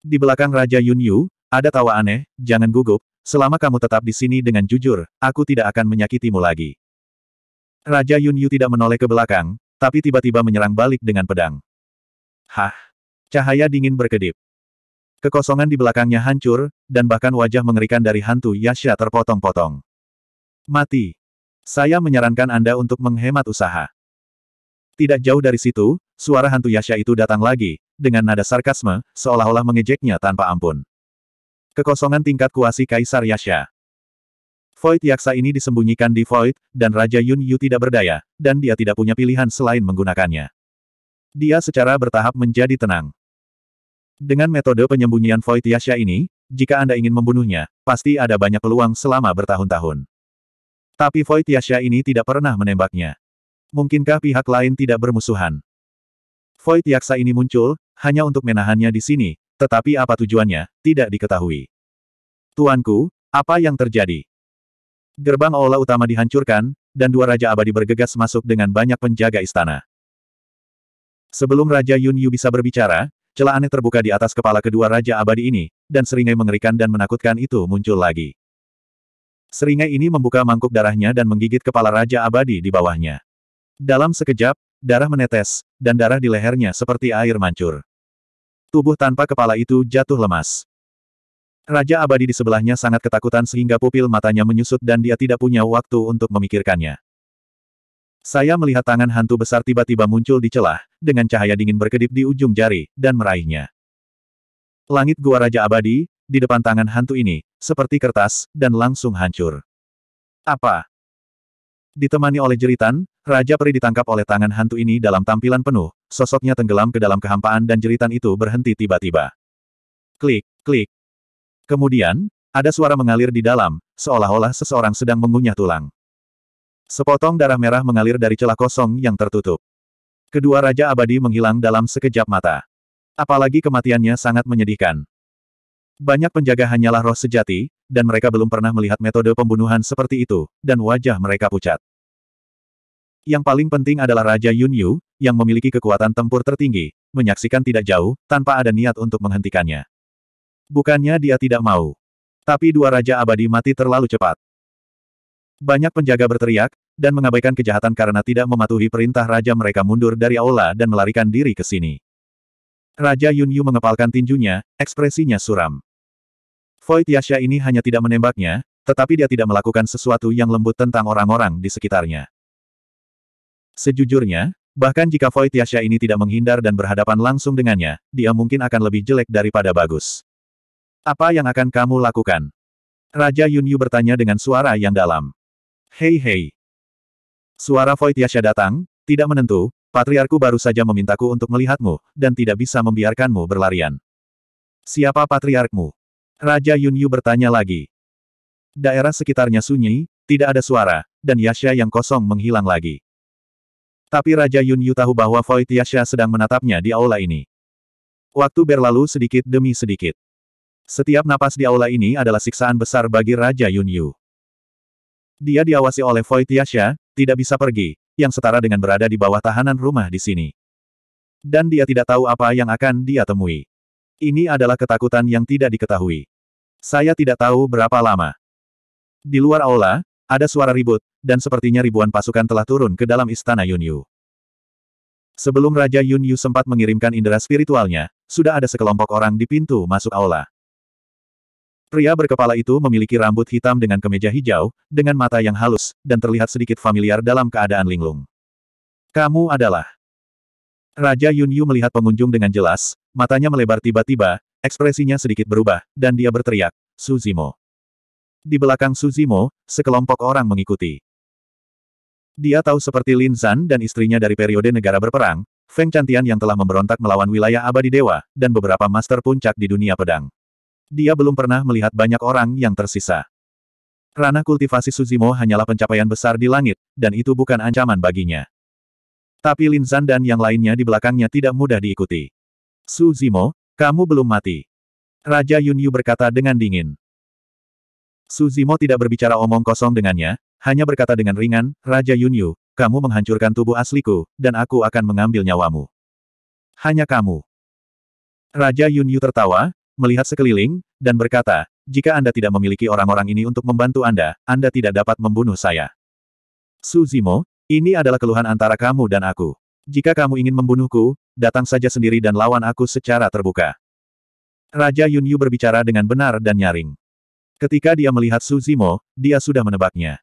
Di belakang Raja Yunyu, ada tawa aneh, jangan gugup, selama kamu tetap di sini dengan jujur, aku tidak akan menyakitimu lagi. Raja Yun Yu tidak menoleh ke belakang, tapi tiba-tiba menyerang balik dengan pedang. Hah? Cahaya dingin berkedip. Kekosongan di belakangnya hancur, dan bahkan wajah mengerikan dari hantu Yasha terpotong-potong. Mati. Saya menyarankan Anda untuk menghemat usaha. Tidak jauh dari situ, suara hantu Yasha itu datang lagi, dengan nada sarkasme, seolah-olah mengejeknya tanpa ampun. Kekosongan tingkat kuasi Kaisar Yasha. Void Yaksa ini disembunyikan di Void, dan Raja Yun Yu tidak berdaya, dan dia tidak punya pilihan selain menggunakannya. Dia secara bertahap menjadi tenang. Dengan metode penyembunyian Void Yasha ini, jika Anda ingin membunuhnya, pasti ada banyak peluang selama bertahun-tahun. Tapi Void Yasha ini tidak pernah menembaknya. Mungkinkah pihak lain tidak bermusuhan? Void Yaksa ini muncul, hanya untuk menahannya di sini, tetapi apa tujuannya, tidak diketahui. Tuanku, apa yang terjadi? Gerbang aula utama dihancurkan, dan dua Raja Abadi bergegas masuk dengan banyak penjaga istana. Sebelum Raja Yun Yu bisa berbicara, celah aneh terbuka di atas kepala kedua Raja Abadi ini, dan seringai mengerikan dan menakutkan itu muncul lagi. Seringai ini membuka mangkuk darahnya dan menggigit kepala Raja Abadi di bawahnya. Dalam sekejap, darah menetes, dan darah di lehernya seperti air mancur. Tubuh tanpa kepala itu jatuh lemas. Raja abadi di sebelahnya sangat ketakutan sehingga pupil matanya menyusut dan dia tidak punya waktu untuk memikirkannya. Saya melihat tangan hantu besar tiba-tiba muncul di celah, dengan cahaya dingin berkedip di ujung jari, dan meraihnya. Langit gua Raja Abadi, di depan tangan hantu ini, seperti kertas, dan langsung hancur. Apa? Ditemani oleh jeritan, Raja Peri ditangkap oleh tangan hantu ini dalam tampilan penuh, sosoknya tenggelam ke dalam kehampaan dan jeritan itu berhenti tiba-tiba. Klik, klik. Kemudian, ada suara mengalir di dalam, seolah-olah seseorang sedang mengunyah tulang. Sepotong darah merah mengalir dari celah kosong yang tertutup. Kedua Raja Abadi menghilang dalam sekejap mata. Apalagi kematiannya sangat menyedihkan. Banyak penjaga hanyalah roh sejati, dan mereka belum pernah melihat metode pembunuhan seperti itu, dan wajah mereka pucat. Yang paling penting adalah Raja Yunyu yang memiliki kekuatan tempur tertinggi, menyaksikan tidak jauh, tanpa ada niat untuk menghentikannya. Bukannya dia tidak mau. Tapi dua raja abadi mati terlalu cepat. Banyak penjaga berteriak, dan mengabaikan kejahatan karena tidak mematuhi perintah raja mereka mundur dari aula dan melarikan diri ke sini. Raja Yun Yu mengepalkan tinjunya, ekspresinya suram. Void Yasha ini hanya tidak menembaknya, tetapi dia tidak melakukan sesuatu yang lembut tentang orang-orang di sekitarnya. Sejujurnya, Bahkan jika Void Yasha ini tidak menghindar dan berhadapan langsung dengannya, dia mungkin akan lebih jelek daripada bagus. Apa yang akan kamu lakukan? Raja Yunyu bertanya dengan suara yang dalam. Hei hei. Suara Void Yasha datang, tidak menentu, patriarku baru saja memintaku untuk melihatmu, dan tidak bisa membiarkanmu berlarian. Siapa patriarkmu? Raja Yunyu bertanya lagi. Daerah sekitarnya sunyi, tidak ada suara, dan Yasha yang kosong menghilang lagi. Tapi Raja Yun Yu tahu bahwa Void Tiasha sedang menatapnya di aula ini. Waktu berlalu sedikit demi sedikit. Setiap napas di aula ini adalah siksaan besar bagi Raja Yun Yu. Dia diawasi oleh Void Tiasha, tidak bisa pergi, yang setara dengan berada di bawah tahanan rumah di sini. Dan dia tidak tahu apa yang akan dia temui. Ini adalah ketakutan yang tidak diketahui. Saya tidak tahu berapa lama. Di luar aula, ada suara ribut, dan sepertinya ribuan pasukan telah turun ke dalam istana Yunyu. Sebelum Raja Yunyu sempat mengirimkan indera spiritualnya, sudah ada sekelompok orang di pintu masuk aula. Pria berkepala itu memiliki rambut hitam dengan kemeja hijau, dengan mata yang halus, dan terlihat sedikit familiar dalam keadaan linglung. Kamu adalah... Raja Yunyu melihat pengunjung dengan jelas, matanya melebar tiba-tiba, ekspresinya sedikit berubah, dan dia berteriak, Suzimo. Di belakang Suzimo, sekelompok orang mengikuti. Dia tahu seperti Lin Zan dan istrinya dari periode negara berperang, Feng Cantian yang telah memberontak melawan wilayah abadi dewa, dan beberapa master puncak di dunia pedang. Dia belum pernah melihat banyak orang yang tersisa. Ranah kultivasi Suzimo hanyalah pencapaian besar di langit, dan itu bukan ancaman baginya. Tapi Lin Zan dan yang lainnya di belakangnya tidak mudah diikuti. Suzimo, kamu belum mati. Raja Yunyu berkata dengan dingin. Su Zimo tidak berbicara omong kosong dengannya, hanya berkata dengan ringan, Raja Yunyu, kamu menghancurkan tubuh asliku, dan aku akan mengambil nyawamu. Hanya kamu. Raja Yunyu tertawa, melihat sekeliling, dan berkata, jika Anda tidak memiliki orang-orang ini untuk membantu Anda, Anda tidak dapat membunuh saya. Su Zimo, ini adalah keluhan antara kamu dan aku. Jika kamu ingin membunuhku, datang saja sendiri dan lawan aku secara terbuka. Raja Yunyu berbicara dengan benar dan nyaring. Ketika dia melihat Suzimo, dia sudah menebaknya.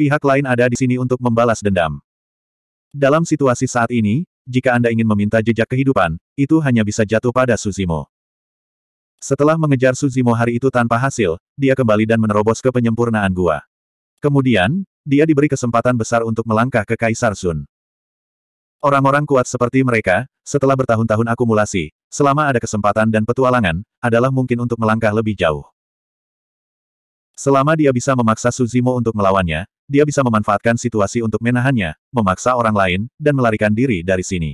Pihak lain ada di sini untuk membalas dendam. Dalam situasi saat ini, jika Anda ingin meminta jejak kehidupan, itu hanya bisa jatuh pada Suzimo. Setelah mengejar Suzimo hari itu tanpa hasil, dia kembali dan menerobos ke penyempurnaan gua. Kemudian, dia diberi kesempatan besar untuk melangkah ke Kaisar Sun. Orang-orang kuat seperti mereka, setelah bertahun-tahun akumulasi, selama ada kesempatan dan petualangan, adalah mungkin untuk melangkah lebih jauh. Selama dia bisa memaksa Suzimo untuk melawannya, dia bisa memanfaatkan situasi untuk menahannya, memaksa orang lain, dan melarikan diri dari sini.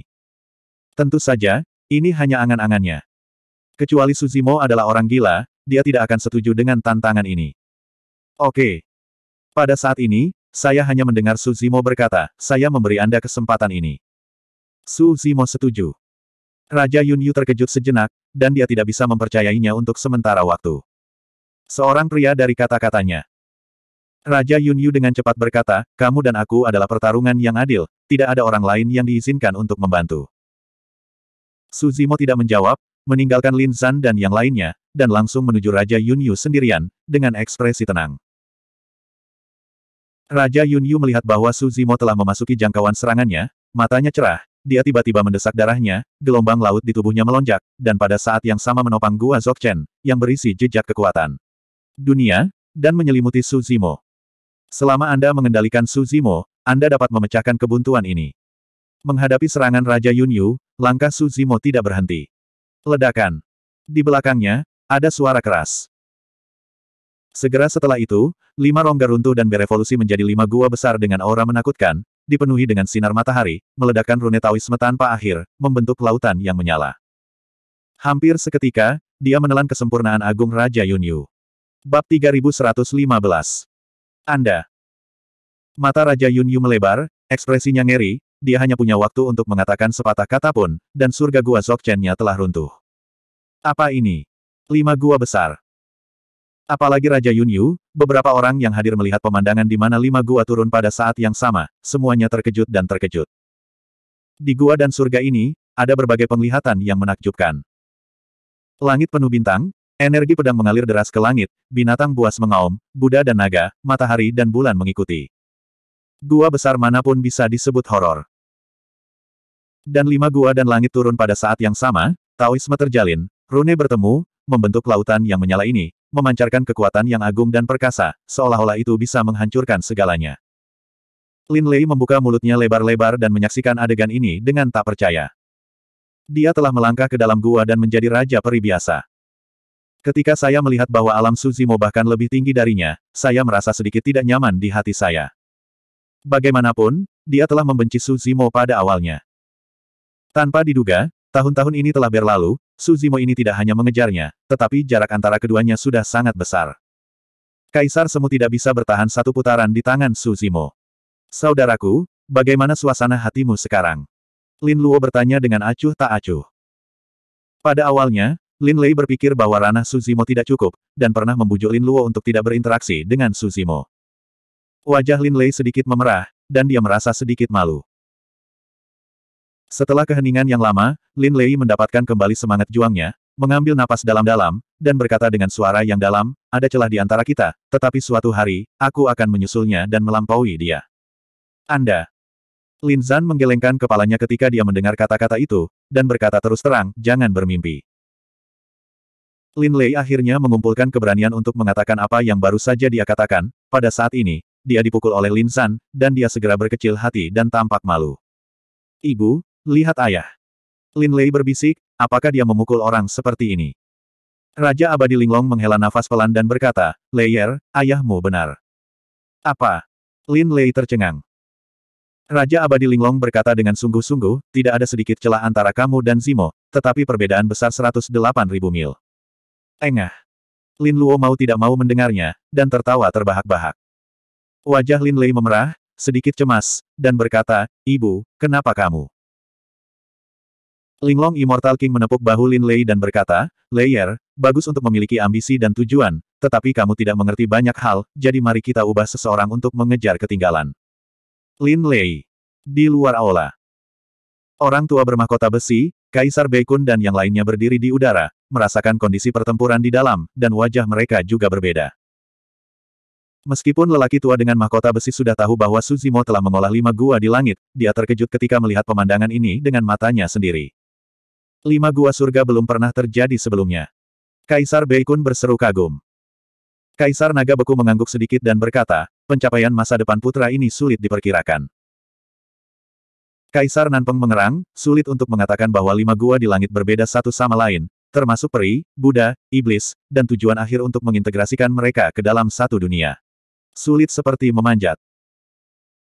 Tentu saja, ini hanya angan-angannya. Kecuali Suzimo adalah orang gila, dia tidak akan setuju dengan tantangan ini. Oke. Pada saat ini, saya hanya mendengar Suzimo berkata, saya memberi Anda kesempatan ini. Suzimo setuju. Raja Yunyu terkejut sejenak, dan dia tidak bisa mempercayainya untuk sementara waktu. Seorang pria dari kata-katanya. Raja Yun Yu dengan cepat berkata, kamu dan aku adalah pertarungan yang adil, tidak ada orang lain yang diizinkan untuk membantu. Suzimo tidak menjawab, meninggalkan Lin Zan dan yang lainnya, dan langsung menuju Raja Yun Yu sendirian, dengan ekspresi tenang. Raja Yun Yu melihat bahwa Suzimo telah memasuki jangkauan serangannya, matanya cerah, dia tiba-tiba mendesak darahnya, gelombang laut di tubuhnya melonjak, dan pada saat yang sama menopang gua Zokchen, yang berisi jejak kekuatan dunia, dan menyelimuti Suzimo. Selama Anda mengendalikan Suzimo, Anda dapat memecahkan kebuntuan ini. Menghadapi serangan Raja Yunyu, langkah Suzimo tidak berhenti. Ledakan. Di belakangnya, ada suara keras. Segera setelah itu, lima rongga runtuh dan berevolusi menjadi lima gua besar dengan aura menakutkan, dipenuhi dengan sinar matahari, meledakkan rune Taoisme tanpa akhir, membentuk lautan yang menyala. Hampir seketika, dia menelan kesempurnaan agung Raja Yunyu. Bab 3115. Anda. Mata Raja Yun Yu melebar, ekspresinya ngeri, dia hanya punya waktu untuk mengatakan sepatah kata pun, dan surga gua Zokchennya telah runtuh. Apa ini? Lima gua besar. Apalagi Raja Yun Yu, beberapa orang yang hadir melihat pemandangan di mana lima gua turun pada saat yang sama, semuanya terkejut dan terkejut. Di gua dan surga ini, ada berbagai penglihatan yang menakjubkan. Langit penuh bintang, Energi pedang mengalir deras ke langit, binatang buas mengaum, Buddha dan naga, matahari dan bulan mengikuti. Gua besar manapun bisa disebut horor. Dan lima gua dan langit turun pada saat yang sama, Taoisme terjalin, rune bertemu, membentuk lautan yang menyala ini, memancarkan kekuatan yang agung dan perkasa, seolah-olah itu bisa menghancurkan segalanya. Lin Lei membuka mulutnya lebar-lebar dan menyaksikan adegan ini dengan tak percaya. Dia telah melangkah ke dalam gua dan menjadi raja peri biasa. Ketika saya melihat bahwa alam Suzimo bahkan lebih tinggi darinya, saya merasa sedikit tidak nyaman di hati saya. Bagaimanapun, dia telah membenci Suzimo pada awalnya. Tanpa diduga, tahun-tahun ini telah berlalu, Suzimo ini tidak hanya mengejarnya, tetapi jarak antara keduanya sudah sangat besar. Kaisar Semu tidak bisa bertahan satu putaran di tangan Suzimo. Saudaraku, bagaimana suasana hatimu sekarang? Lin Luo bertanya dengan acuh tak acuh. Pada awalnya, Lin Lei berpikir bahwa ranah Suzimo tidak cukup, dan pernah membujuk Lin Luo untuk tidak berinteraksi dengan Suzimo. Wajah Lin Lei sedikit memerah, dan dia merasa sedikit malu. Setelah keheningan yang lama, Lin Lei mendapatkan kembali semangat juangnya, mengambil napas dalam-dalam, dan berkata dengan suara yang dalam, ada celah di antara kita, tetapi suatu hari, aku akan menyusulnya dan melampaui dia. Anda. Lin Zan menggelengkan kepalanya ketika dia mendengar kata-kata itu, dan berkata terus terang, jangan bermimpi. Lin Lei akhirnya mengumpulkan keberanian untuk mengatakan apa yang baru saja dia katakan, pada saat ini, dia dipukul oleh Lin San, dan dia segera berkecil hati dan tampak malu. Ibu, lihat ayah. Lin Lei berbisik, apakah dia memukul orang seperti ini? Raja Abadi Linglong menghela nafas pelan dan berkata, Leier, ayahmu benar. Apa? Lin Lei tercengang. Raja Abadi Linglong berkata dengan sungguh-sungguh, tidak ada sedikit celah antara kamu dan Zimo, tetapi perbedaan besar 108.000 mil. Engah. Lin Luo mau tidak mau mendengarnya, dan tertawa terbahak-bahak. Wajah Lin Lei memerah, sedikit cemas, dan berkata, Ibu, kenapa kamu? Linglong Immortal King menepuk bahu Lin Lei dan berkata, Layer, bagus untuk memiliki ambisi dan tujuan, tetapi kamu tidak mengerti banyak hal, jadi mari kita ubah seseorang untuk mengejar ketinggalan. Lin Lei. Di luar aula. Orang tua bermahkota besi, Kaisar Beikun dan yang lainnya berdiri di udara, merasakan kondisi pertempuran di dalam, dan wajah mereka juga berbeda. Meskipun lelaki tua dengan mahkota besi sudah tahu bahwa Suzimo telah mengolah lima gua di langit, dia terkejut ketika melihat pemandangan ini dengan matanya sendiri. Lima gua surga belum pernah terjadi sebelumnya. Kaisar Beikun berseru kagum. Kaisar Naga Beku mengangguk sedikit dan berkata, pencapaian masa depan putra ini sulit diperkirakan. Kaisar Nanpeng mengerang, sulit untuk mengatakan bahwa lima gua di langit berbeda satu sama lain, termasuk peri, Buddha, iblis, dan tujuan akhir untuk mengintegrasikan mereka ke dalam satu dunia. Sulit seperti memanjat.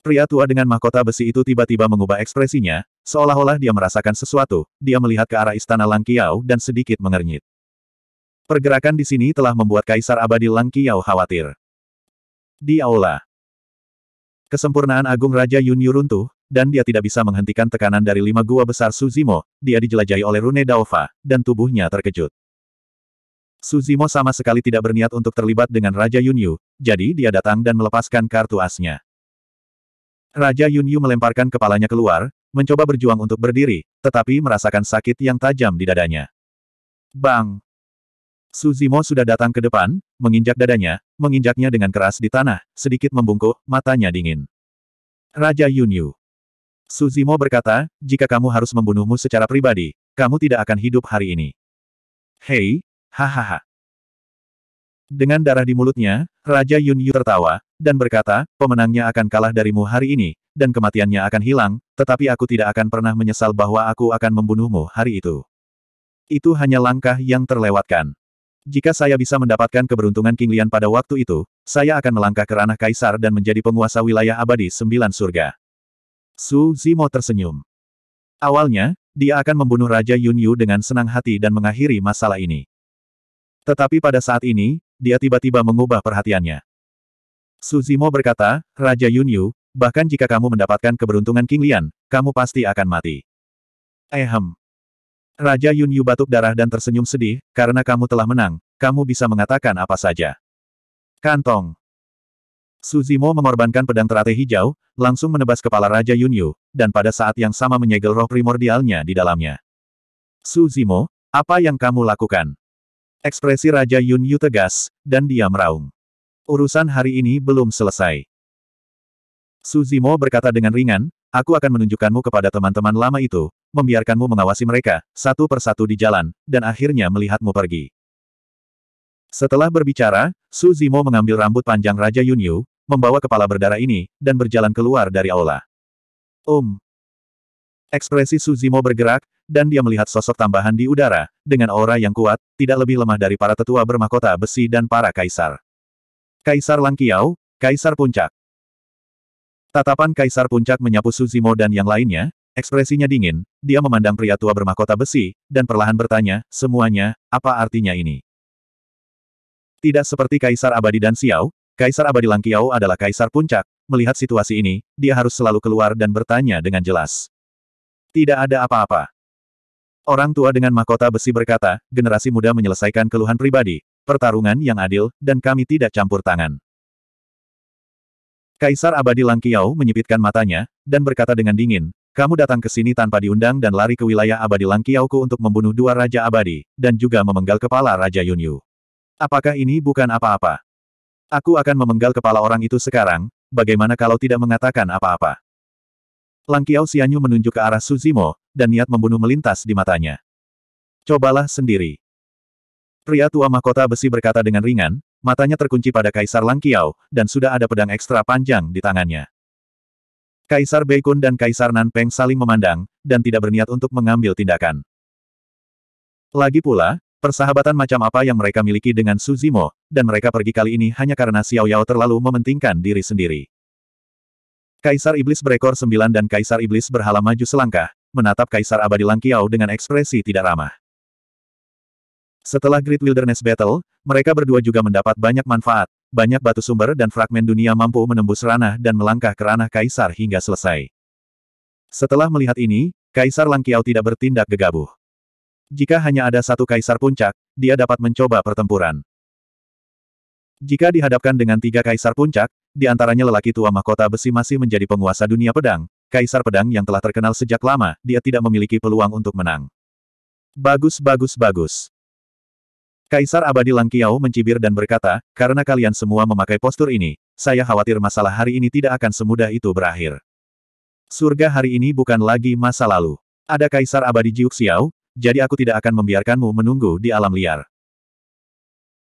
Pria tua dengan mahkota besi itu tiba-tiba mengubah ekspresinya, seolah-olah dia merasakan sesuatu, dia melihat ke arah istana Langkiau dan sedikit mengernyit. Pergerakan di sini telah membuat Kaisar Abadi Langkiau khawatir. Di aula. Kesempurnaan Agung Raja Yun Yuruntuh, dan dia tidak bisa menghentikan tekanan dari lima gua besar Suzimo, dia dijelajahi oleh Rune Daova, dan tubuhnya terkejut. Suzimo sama sekali tidak berniat untuk terlibat dengan Raja Yunyu, jadi dia datang dan melepaskan kartu asnya. Raja Yunyu melemparkan kepalanya keluar, mencoba berjuang untuk berdiri, tetapi merasakan sakit yang tajam di dadanya. Bang! Suzimo sudah datang ke depan, menginjak dadanya, menginjaknya dengan keras di tanah, sedikit membungkuk, matanya dingin. Raja Yunyu. Suzimo berkata, jika kamu harus membunuhmu secara pribadi, kamu tidak akan hidup hari ini. Hei, hahaha. Dengan darah di mulutnya, Raja Yun Yu tertawa, dan berkata, pemenangnya akan kalah darimu hari ini, dan kematiannya akan hilang, tetapi aku tidak akan pernah menyesal bahwa aku akan membunuhmu hari itu. Itu hanya langkah yang terlewatkan. Jika saya bisa mendapatkan keberuntungan King Lian pada waktu itu, saya akan melangkah ke ranah kaisar dan menjadi penguasa wilayah abadi sembilan surga. Su Zimo tersenyum. Awalnya, dia akan membunuh Raja Yun Yu dengan senang hati dan mengakhiri masalah ini. Tetapi pada saat ini, dia tiba-tiba mengubah perhatiannya. Su Zimo berkata, Raja Yun Yu, bahkan jika kamu mendapatkan keberuntungan King Lian, kamu pasti akan mati. Ehem. Raja Yun Yu batuk darah dan tersenyum sedih, karena kamu telah menang, kamu bisa mengatakan apa saja. Kantong. Suzimo mengorbankan pedang teratai hijau, langsung menebas kepala Raja Yunyu, dan pada saat yang sama menyegel roh primordialnya di dalamnya. Suzimo, apa yang kamu lakukan? Ekspresi Raja Yunyu tegas, dan dia meraung. Urusan hari ini belum selesai. Suzimo berkata dengan ringan, aku akan menunjukkanmu kepada teman-teman lama itu, membiarkanmu mengawasi mereka, satu persatu di jalan, dan akhirnya melihatmu pergi. Setelah berbicara, Suzimo mengambil rambut panjang Raja Yunyu, membawa kepala berdarah ini, dan berjalan keluar dari aula. Um. Ekspresi Suzimo bergerak, dan dia melihat sosok tambahan di udara, dengan aura yang kuat, tidak lebih lemah dari para tetua bermahkota besi dan para kaisar. Kaisar Langkiau, Kaisar Puncak. Tatapan Kaisar Puncak menyapu Suzimo dan yang lainnya, ekspresinya dingin, dia memandang pria tua bermahkota besi, dan perlahan bertanya, semuanya, apa artinya ini? Tidak seperti Kaisar Abadi dan Xiao, Kaisar Abadi Langkiao adalah kaisar puncak, melihat situasi ini, dia harus selalu keluar dan bertanya dengan jelas. Tidak ada apa-apa. Orang tua dengan mahkota besi berkata, generasi muda menyelesaikan keluhan pribadi, pertarungan yang adil, dan kami tidak campur tangan. Kaisar Abadi Langkiao menyipitkan matanya, dan berkata dengan dingin, kamu datang ke sini tanpa diundang dan lari ke wilayah Abadi Langkiauku untuk membunuh dua Raja Abadi, dan juga memenggal kepala Raja Yunyu. Apakah ini bukan apa-apa? Aku akan memenggal kepala orang itu sekarang, bagaimana kalau tidak mengatakan apa-apa? Lang Qiao Xianyu menunjuk ke arah Suzimo, dan niat membunuh melintas di matanya. Cobalah sendiri. Pria tua mahkota besi berkata dengan ringan, matanya terkunci pada Kaisar Lang Qiao, dan sudah ada pedang ekstra panjang di tangannya. Kaisar Beikun dan Kaisar Nanpeng saling memandang, dan tidak berniat untuk mengambil tindakan. Lagi pula, Persahabatan macam apa yang mereka miliki dengan Suzimo, dan mereka pergi kali ini hanya karena Xiao Yao terlalu mementingkan diri sendiri. Kaisar Iblis Berekor Sembilan dan Kaisar Iblis Berhala maju selangkah, menatap Kaisar Abadi Langkiao dengan ekspresi tidak ramah. Setelah Great Wilderness Battle, mereka berdua juga mendapat banyak manfaat, banyak batu sumber dan fragmen dunia mampu menembus ranah dan melangkah ke ranah Kaisar hingga selesai. Setelah melihat ini, Kaisar Langkiao tidak bertindak gegabah. Jika hanya ada satu kaisar puncak, dia dapat mencoba pertempuran. Jika dihadapkan dengan tiga kaisar puncak, di antaranya lelaki tua mahkota besi masih menjadi penguasa dunia pedang, kaisar pedang yang telah terkenal sejak lama, dia tidak memiliki peluang untuk menang. Bagus bagus bagus. Kaisar abadi Lang mencibir dan berkata, karena kalian semua memakai postur ini, saya khawatir masalah hari ini tidak akan semudah itu berakhir. Surga hari ini bukan lagi masa lalu. Ada Kaisar Abadi Jiuxiao, jadi aku tidak akan membiarkanmu menunggu di alam liar.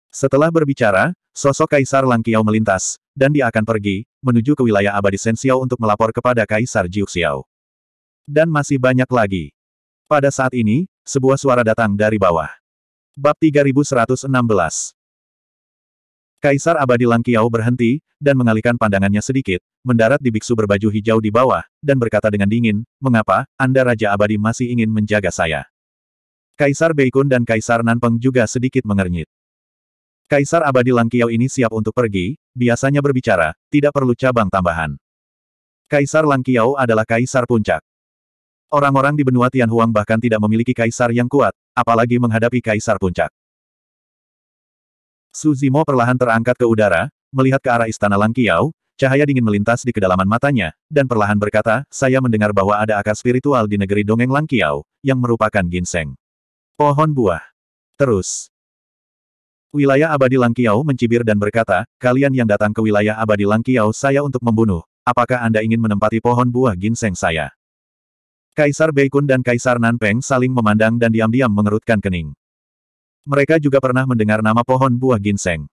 Setelah berbicara, sosok Kaisar Langkiao melintas, dan dia akan pergi, menuju ke wilayah abadi Sensiao untuk melapor kepada Kaisar Jiuxiao. Dan masih banyak lagi. Pada saat ini, sebuah suara datang dari bawah. Bab 3116 Kaisar Abadi Langkiao berhenti, dan mengalihkan pandangannya sedikit, mendarat di biksu berbaju hijau di bawah, dan berkata dengan dingin, Mengapa, Anda Raja Abadi masih ingin menjaga saya? Kaisar Beikun dan Kaisar Nanpeng juga sedikit mengernyit. Kaisar abadi Langkiau ini siap untuk pergi, biasanya berbicara, tidak perlu cabang tambahan. Kaisar Langkiau adalah kaisar puncak. Orang-orang di benua Tianhuang bahkan tidak memiliki kaisar yang kuat, apalagi menghadapi kaisar puncak. Suzimo perlahan terangkat ke udara, melihat ke arah istana Langkiau, cahaya dingin melintas di kedalaman matanya, dan perlahan berkata, saya mendengar bahwa ada akar spiritual di negeri dongeng Langkiau, yang merupakan ginseng. Pohon buah. Terus. Wilayah abadi Langkiau mencibir dan berkata, kalian yang datang ke wilayah abadi Langkiau saya untuk membunuh, apakah Anda ingin menempati pohon buah ginseng saya? Kaisar Beikun dan Kaisar Nanpeng saling memandang dan diam-diam mengerutkan kening. Mereka juga pernah mendengar nama pohon buah ginseng.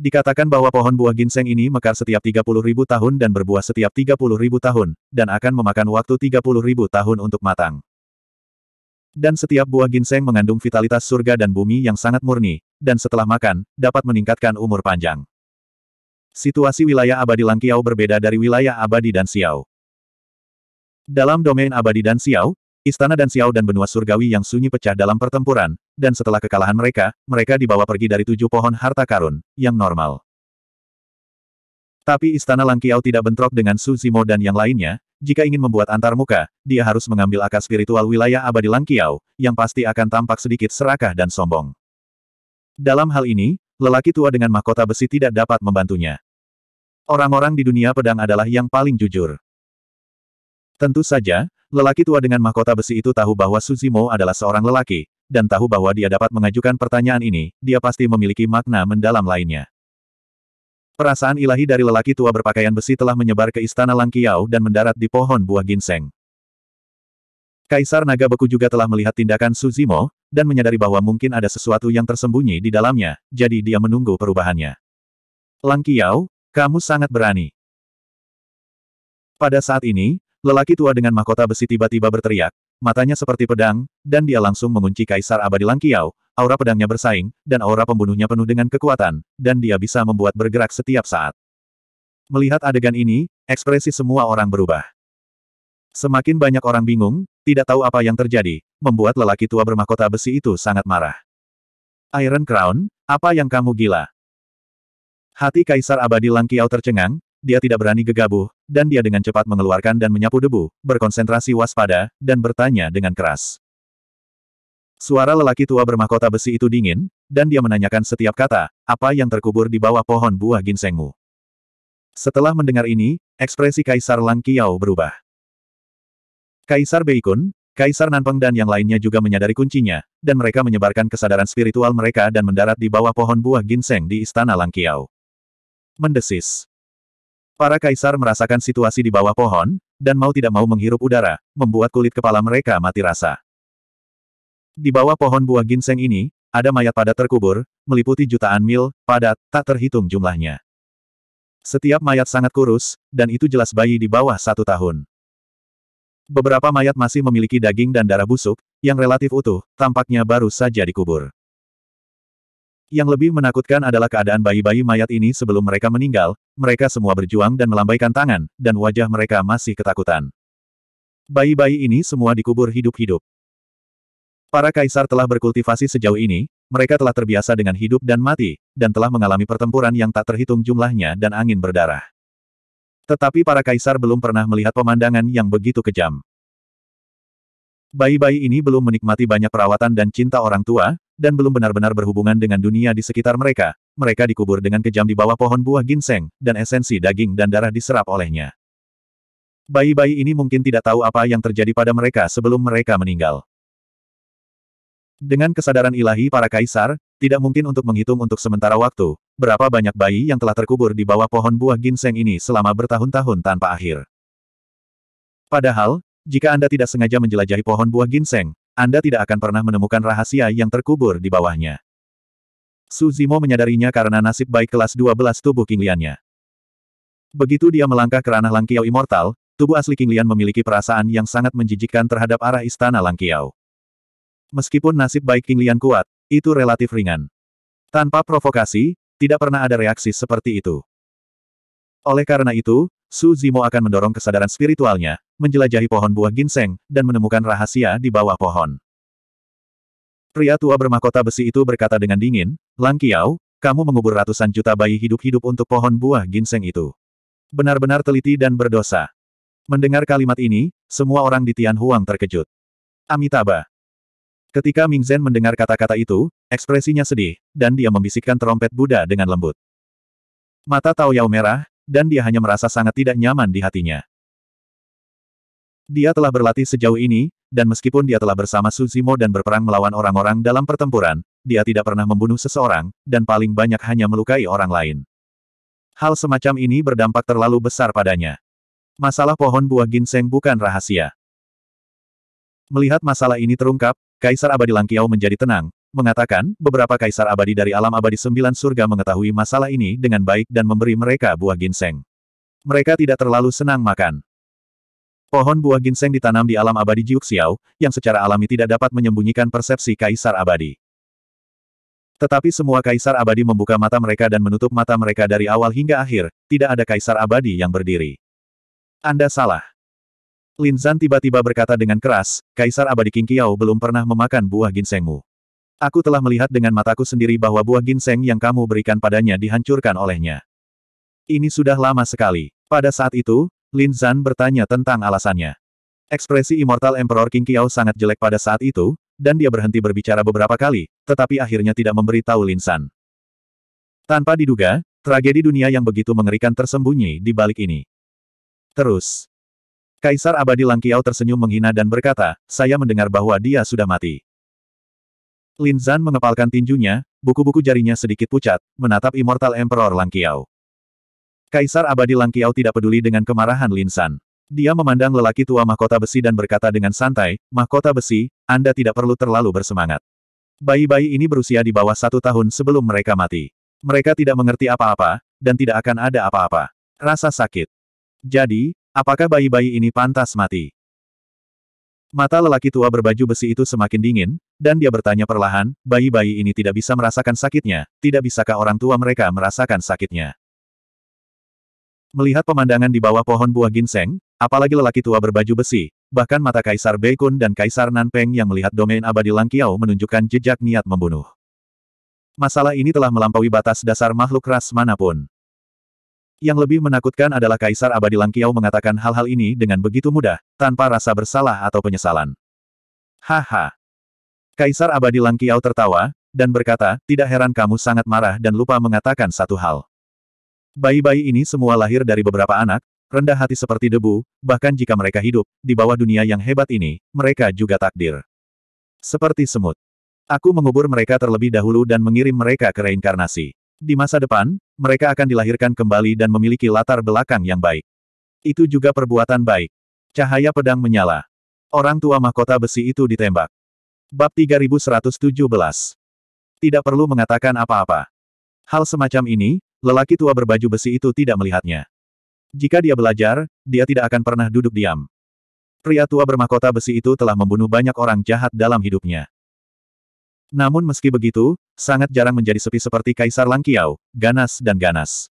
Dikatakan bahwa pohon buah ginseng ini mekar setiap ribu tahun dan berbuah setiap ribu tahun, dan akan memakan waktu ribu tahun untuk matang dan setiap buah ginseng mengandung vitalitas surga dan bumi yang sangat murni, dan setelah makan, dapat meningkatkan umur panjang. Situasi wilayah abadi Langkiau berbeda dari wilayah abadi dan Xiao. Dalam domain abadi dan Xiao, istana dan Xiao dan benua surgawi yang sunyi pecah dalam pertempuran, dan setelah kekalahan mereka, mereka dibawa pergi dari tujuh pohon harta karun, yang normal. Tapi istana Langkiau tidak bentrok dengan Su dan yang lainnya, jika ingin membuat antar muka, dia harus mengambil akar spiritual wilayah abadi Langkiau, yang pasti akan tampak sedikit serakah dan sombong. Dalam hal ini, lelaki tua dengan mahkota besi tidak dapat membantunya. Orang-orang di dunia pedang adalah yang paling jujur. Tentu saja, lelaki tua dengan mahkota besi itu tahu bahwa Suzimo adalah seorang lelaki, dan tahu bahwa dia dapat mengajukan pertanyaan ini, dia pasti memiliki makna mendalam lainnya. Perasaan ilahi dari lelaki tua berpakaian besi telah menyebar ke istana Langkiao dan mendarat di pohon buah ginseng. Kaisar Naga Beku juga telah melihat tindakan Suzimo, dan menyadari bahwa mungkin ada sesuatu yang tersembunyi di dalamnya, jadi dia menunggu perubahannya. Langkiao, kamu sangat berani. Pada saat ini, lelaki tua dengan mahkota besi tiba-tiba berteriak, matanya seperti pedang, dan dia langsung mengunci Kaisar Abadi Langkiao, aura pedangnya bersaing, dan aura pembunuhnya penuh dengan kekuatan, dan dia bisa membuat bergerak setiap saat. Melihat adegan ini, ekspresi semua orang berubah. Semakin banyak orang bingung, tidak tahu apa yang terjadi, membuat lelaki tua bermahkota besi itu sangat marah. Iron Crown, apa yang kamu gila? Hati Kaisar Abadi Langkiau tercengang, dia tidak berani gegabah, dan dia dengan cepat mengeluarkan dan menyapu debu, berkonsentrasi waspada, dan bertanya dengan keras. Suara lelaki tua bermahkota besi itu dingin, dan dia menanyakan setiap kata, apa yang terkubur di bawah pohon buah ginsengmu. Setelah mendengar ini, ekspresi Kaisar Lang Kiao berubah. Kaisar Beikun, Kaisar Nanpeng dan yang lainnya juga menyadari kuncinya, dan mereka menyebarkan kesadaran spiritual mereka dan mendarat di bawah pohon buah ginseng di Istana Lang Kiao. Mendesis. Para kaisar merasakan situasi di bawah pohon, dan mau tidak mau menghirup udara, membuat kulit kepala mereka mati rasa. Di bawah pohon buah ginseng ini, ada mayat padat terkubur, meliputi jutaan mil, padat, tak terhitung jumlahnya. Setiap mayat sangat kurus, dan itu jelas bayi di bawah satu tahun. Beberapa mayat masih memiliki daging dan darah busuk, yang relatif utuh, tampaknya baru saja dikubur. Yang lebih menakutkan adalah keadaan bayi-bayi mayat ini sebelum mereka meninggal, mereka semua berjuang dan melambaikan tangan, dan wajah mereka masih ketakutan. Bayi-bayi ini semua dikubur hidup-hidup. Para kaisar telah berkultivasi sejauh ini, mereka telah terbiasa dengan hidup dan mati, dan telah mengalami pertempuran yang tak terhitung jumlahnya dan angin berdarah. Tetapi para kaisar belum pernah melihat pemandangan yang begitu kejam. Bayi-bayi ini belum menikmati banyak perawatan dan cinta orang tua, dan belum benar-benar berhubungan dengan dunia di sekitar mereka. Mereka dikubur dengan kejam di bawah pohon buah ginseng, dan esensi daging dan darah diserap olehnya. Bayi-bayi ini mungkin tidak tahu apa yang terjadi pada mereka sebelum mereka meninggal. Dengan kesadaran ilahi para kaisar, tidak mungkin untuk menghitung untuk sementara waktu, berapa banyak bayi yang telah terkubur di bawah pohon buah ginseng ini selama bertahun-tahun tanpa akhir. Padahal, jika Anda tidak sengaja menjelajahi pohon buah ginseng, Anda tidak akan pernah menemukan rahasia yang terkubur di bawahnya. Suzimo menyadarinya karena nasib baik kelas 12 tubuh kingliannya. Begitu dia melangkah ke ranah Langkiau Immortal, tubuh asli King Lian memiliki perasaan yang sangat menjijikkan terhadap arah istana Langkiau. Meskipun nasib baik King Lian kuat, itu relatif ringan. Tanpa provokasi, tidak pernah ada reaksi seperti itu. Oleh karena itu, Su Zimo akan mendorong kesadaran spiritualnya, menjelajahi pohon buah ginseng, dan menemukan rahasia di bawah pohon. Pria tua bermahkota besi itu berkata dengan dingin, Lang Qiao, kamu mengubur ratusan juta bayi hidup-hidup untuk pohon buah ginseng itu. Benar-benar teliti dan berdosa. Mendengar kalimat ini, semua orang di Tian Huang terkejut. Amitabha, Ketika Ming Zhen mendengar kata-kata itu, ekspresinya sedih, dan dia membisikkan trompet Buddha dengan lembut. Mata Tao Yao merah, dan dia hanya merasa sangat tidak nyaman di hatinya. Dia telah berlatih sejauh ini, dan meskipun dia telah bersama Suzimo dan berperang melawan orang-orang dalam pertempuran, dia tidak pernah membunuh seseorang, dan paling banyak hanya melukai orang lain. Hal semacam ini berdampak terlalu besar padanya. Masalah pohon buah ginseng bukan rahasia. Melihat masalah ini terungkap, Kaisar Abadi Langkiao menjadi tenang, mengatakan, beberapa kaisar abadi dari alam abadi sembilan surga mengetahui masalah ini dengan baik dan memberi mereka buah ginseng. Mereka tidak terlalu senang makan. Pohon buah ginseng ditanam di alam abadi Jiuxiao, yang secara alami tidak dapat menyembunyikan persepsi kaisar abadi. Tetapi semua kaisar abadi membuka mata mereka dan menutup mata mereka dari awal hingga akhir, tidak ada kaisar abadi yang berdiri. Anda salah. Lin Zhan tiba-tiba berkata dengan keras, Kaisar Abadi King Kiao belum pernah memakan buah ginsengmu. Aku telah melihat dengan mataku sendiri bahwa buah ginseng yang kamu berikan padanya dihancurkan olehnya. Ini sudah lama sekali. Pada saat itu, Lin Zhan bertanya tentang alasannya. Ekspresi Immortal Emperor King Kiao sangat jelek pada saat itu, dan dia berhenti berbicara beberapa kali, tetapi akhirnya tidak memberitahu Lin Zhan. Tanpa diduga, tragedi dunia yang begitu mengerikan tersembunyi di balik ini. Terus, Kaisar Abadi Langkiao tersenyum menghina dan berkata, saya mendengar bahwa dia sudah mati. Lin Zan mengepalkan tinjunya, buku-buku jarinya sedikit pucat, menatap Immortal Emperor Langkiao. Kaisar Abadi Langkiao tidak peduli dengan kemarahan Lin Zan. Dia memandang lelaki tua mahkota besi dan berkata dengan santai, mahkota besi, Anda tidak perlu terlalu bersemangat. Bayi-bayi ini berusia di bawah satu tahun sebelum mereka mati. Mereka tidak mengerti apa-apa, dan tidak akan ada apa-apa. Rasa sakit. Jadi, Apakah bayi-bayi ini pantas mati? Mata lelaki tua berbaju besi itu semakin dingin, dan dia bertanya perlahan, bayi-bayi ini tidak bisa merasakan sakitnya, tidak bisakah orang tua mereka merasakan sakitnya? Melihat pemandangan di bawah pohon buah ginseng, apalagi lelaki tua berbaju besi, bahkan mata Kaisar Beikun dan Kaisar Nanpeng yang melihat domain abadi Langkiao menunjukkan jejak niat membunuh. Masalah ini telah melampaui batas dasar makhluk ras manapun. Yang lebih menakutkan adalah Kaisar Abadi Langkiau mengatakan hal-hal ini dengan begitu mudah, tanpa rasa bersalah atau penyesalan. Haha. Kaisar Abadi Langkiau tertawa, dan berkata, tidak heran kamu sangat marah dan lupa mengatakan satu hal. Bayi-bayi ini semua lahir dari beberapa anak, rendah hati seperti debu, bahkan jika mereka hidup, di bawah dunia yang hebat ini, mereka juga takdir. Seperti semut. Aku mengubur mereka terlebih dahulu dan mengirim mereka ke reinkarnasi. Di masa depan, mereka akan dilahirkan kembali dan memiliki latar belakang yang baik. Itu juga perbuatan baik. Cahaya pedang menyala. Orang tua mahkota besi itu ditembak. Bab 3117. Tidak perlu mengatakan apa-apa. Hal semacam ini, lelaki tua berbaju besi itu tidak melihatnya. Jika dia belajar, dia tidak akan pernah duduk diam. Pria tua bermahkota besi itu telah membunuh banyak orang jahat dalam hidupnya. Namun meski begitu, sangat jarang menjadi sepi seperti Kaisar Langkiau, Ganas dan Ganas.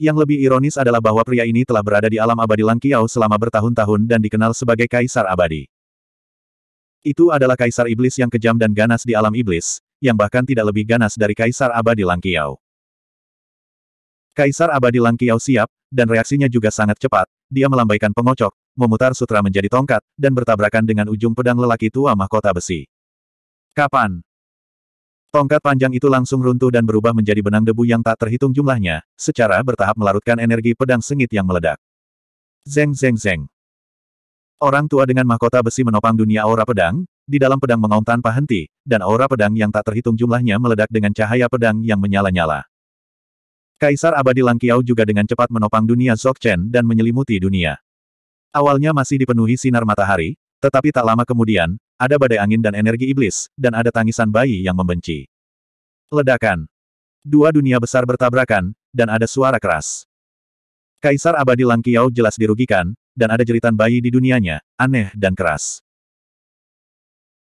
Yang lebih ironis adalah bahwa pria ini telah berada di alam abadi Langkiau selama bertahun-tahun dan dikenal sebagai Kaisar Abadi. Itu adalah Kaisar Iblis yang kejam dan ganas di alam iblis, yang bahkan tidak lebih ganas dari Kaisar Abadi Langkiau. Kaisar Abadi Langkiau siap, dan reaksinya juga sangat cepat, dia melambaikan pengocok, memutar sutra menjadi tongkat, dan bertabrakan dengan ujung pedang lelaki tua mahkota besi. Kapan? Tongkat panjang itu langsung runtuh dan berubah menjadi benang debu yang tak terhitung jumlahnya, secara bertahap melarutkan energi pedang sengit yang meledak. Zeng zeng zeng. Orang tua dengan mahkota besi menopang dunia aura pedang, di dalam pedang mengaum tanpa henti, dan aura pedang yang tak terhitung jumlahnya meledak dengan cahaya pedang yang menyala-nyala. Kaisar abadi Langkiau juga dengan cepat menopang dunia Zokchen dan menyelimuti dunia. Awalnya masih dipenuhi sinar matahari, tetapi tak lama kemudian, ada badai angin dan energi iblis, dan ada tangisan bayi yang membenci. Ledakan. Dua dunia besar bertabrakan, dan ada suara keras. Kaisar abadi Langkiau jelas dirugikan, dan ada jeritan bayi di dunianya, aneh dan keras.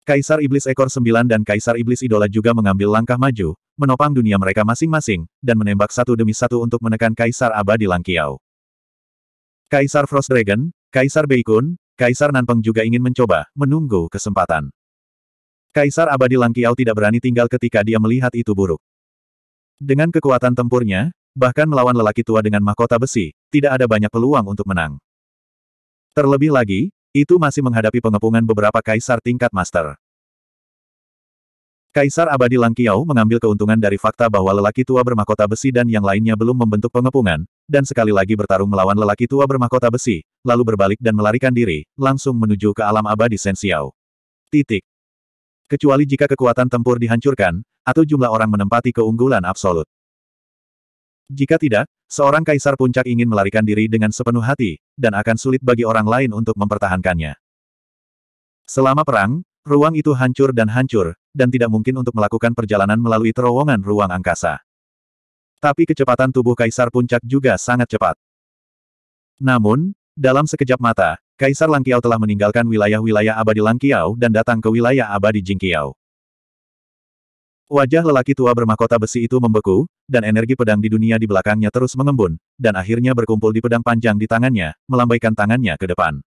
Kaisar Iblis Ekor Sembilan dan Kaisar Iblis Idola juga mengambil langkah maju, menopang dunia mereka masing-masing, dan menembak satu demi satu untuk menekan Kaisar Abadi Langkiau. Kaisar Frost Dragon, Kaisar Beikun, Kaisar Nanpeng juga ingin mencoba, menunggu kesempatan. Kaisar Abadi Langkiao tidak berani tinggal ketika dia melihat itu buruk. Dengan kekuatan tempurnya, bahkan melawan lelaki tua dengan mahkota besi, tidak ada banyak peluang untuk menang. Terlebih lagi, itu masih menghadapi pengepungan beberapa kaisar tingkat master. Kaisar Abadi Langkiau mengambil keuntungan dari fakta bahwa lelaki tua bermahkota besi dan yang lainnya belum membentuk pengepungan, dan sekali lagi bertarung melawan lelaki tua bermahkota besi, lalu berbalik dan melarikan diri, langsung menuju ke alam abadi Sensiau. Titik. Kecuali jika kekuatan tempur dihancurkan, atau jumlah orang menempati keunggulan absolut. Jika tidak, seorang kaisar puncak ingin melarikan diri dengan sepenuh hati, dan akan sulit bagi orang lain untuk mempertahankannya. Selama perang, ruang itu hancur dan hancur, dan tidak mungkin untuk melakukan perjalanan melalui terowongan ruang angkasa. Tapi kecepatan tubuh Kaisar Puncak juga sangat cepat. Namun, dalam sekejap mata, Kaisar Langkiau telah meninggalkan wilayah-wilayah abadi Langkiau dan datang ke wilayah abadi Jingkiau. Wajah lelaki tua bermahkota besi itu membeku, dan energi pedang di dunia di belakangnya terus mengembun, dan akhirnya berkumpul di pedang panjang di tangannya, melambaikan tangannya ke depan.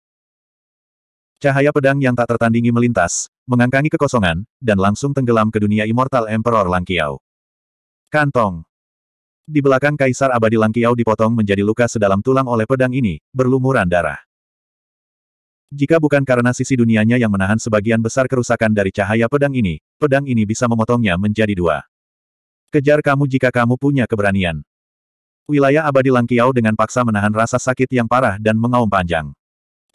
Cahaya pedang yang tak tertandingi melintas, mengangkangi kekosongan, dan langsung tenggelam ke dunia Immortal Emperor Langkiao. Kantong. Di belakang Kaisar Abadi Langkiao dipotong menjadi luka sedalam tulang oleh pedang ini, berlumuran darah. Jika bukan karena sisi dunianya yang menahan sebagian besar kerusakan dari cahaya pedang ini, pedang ini bisa memotongnya menjadi dua. Kejar kamu jika kamu punya keberanian. Wilayah abadi Langkiao dengan paksa menahan rasa sakit yang parah dan mengaum panjang.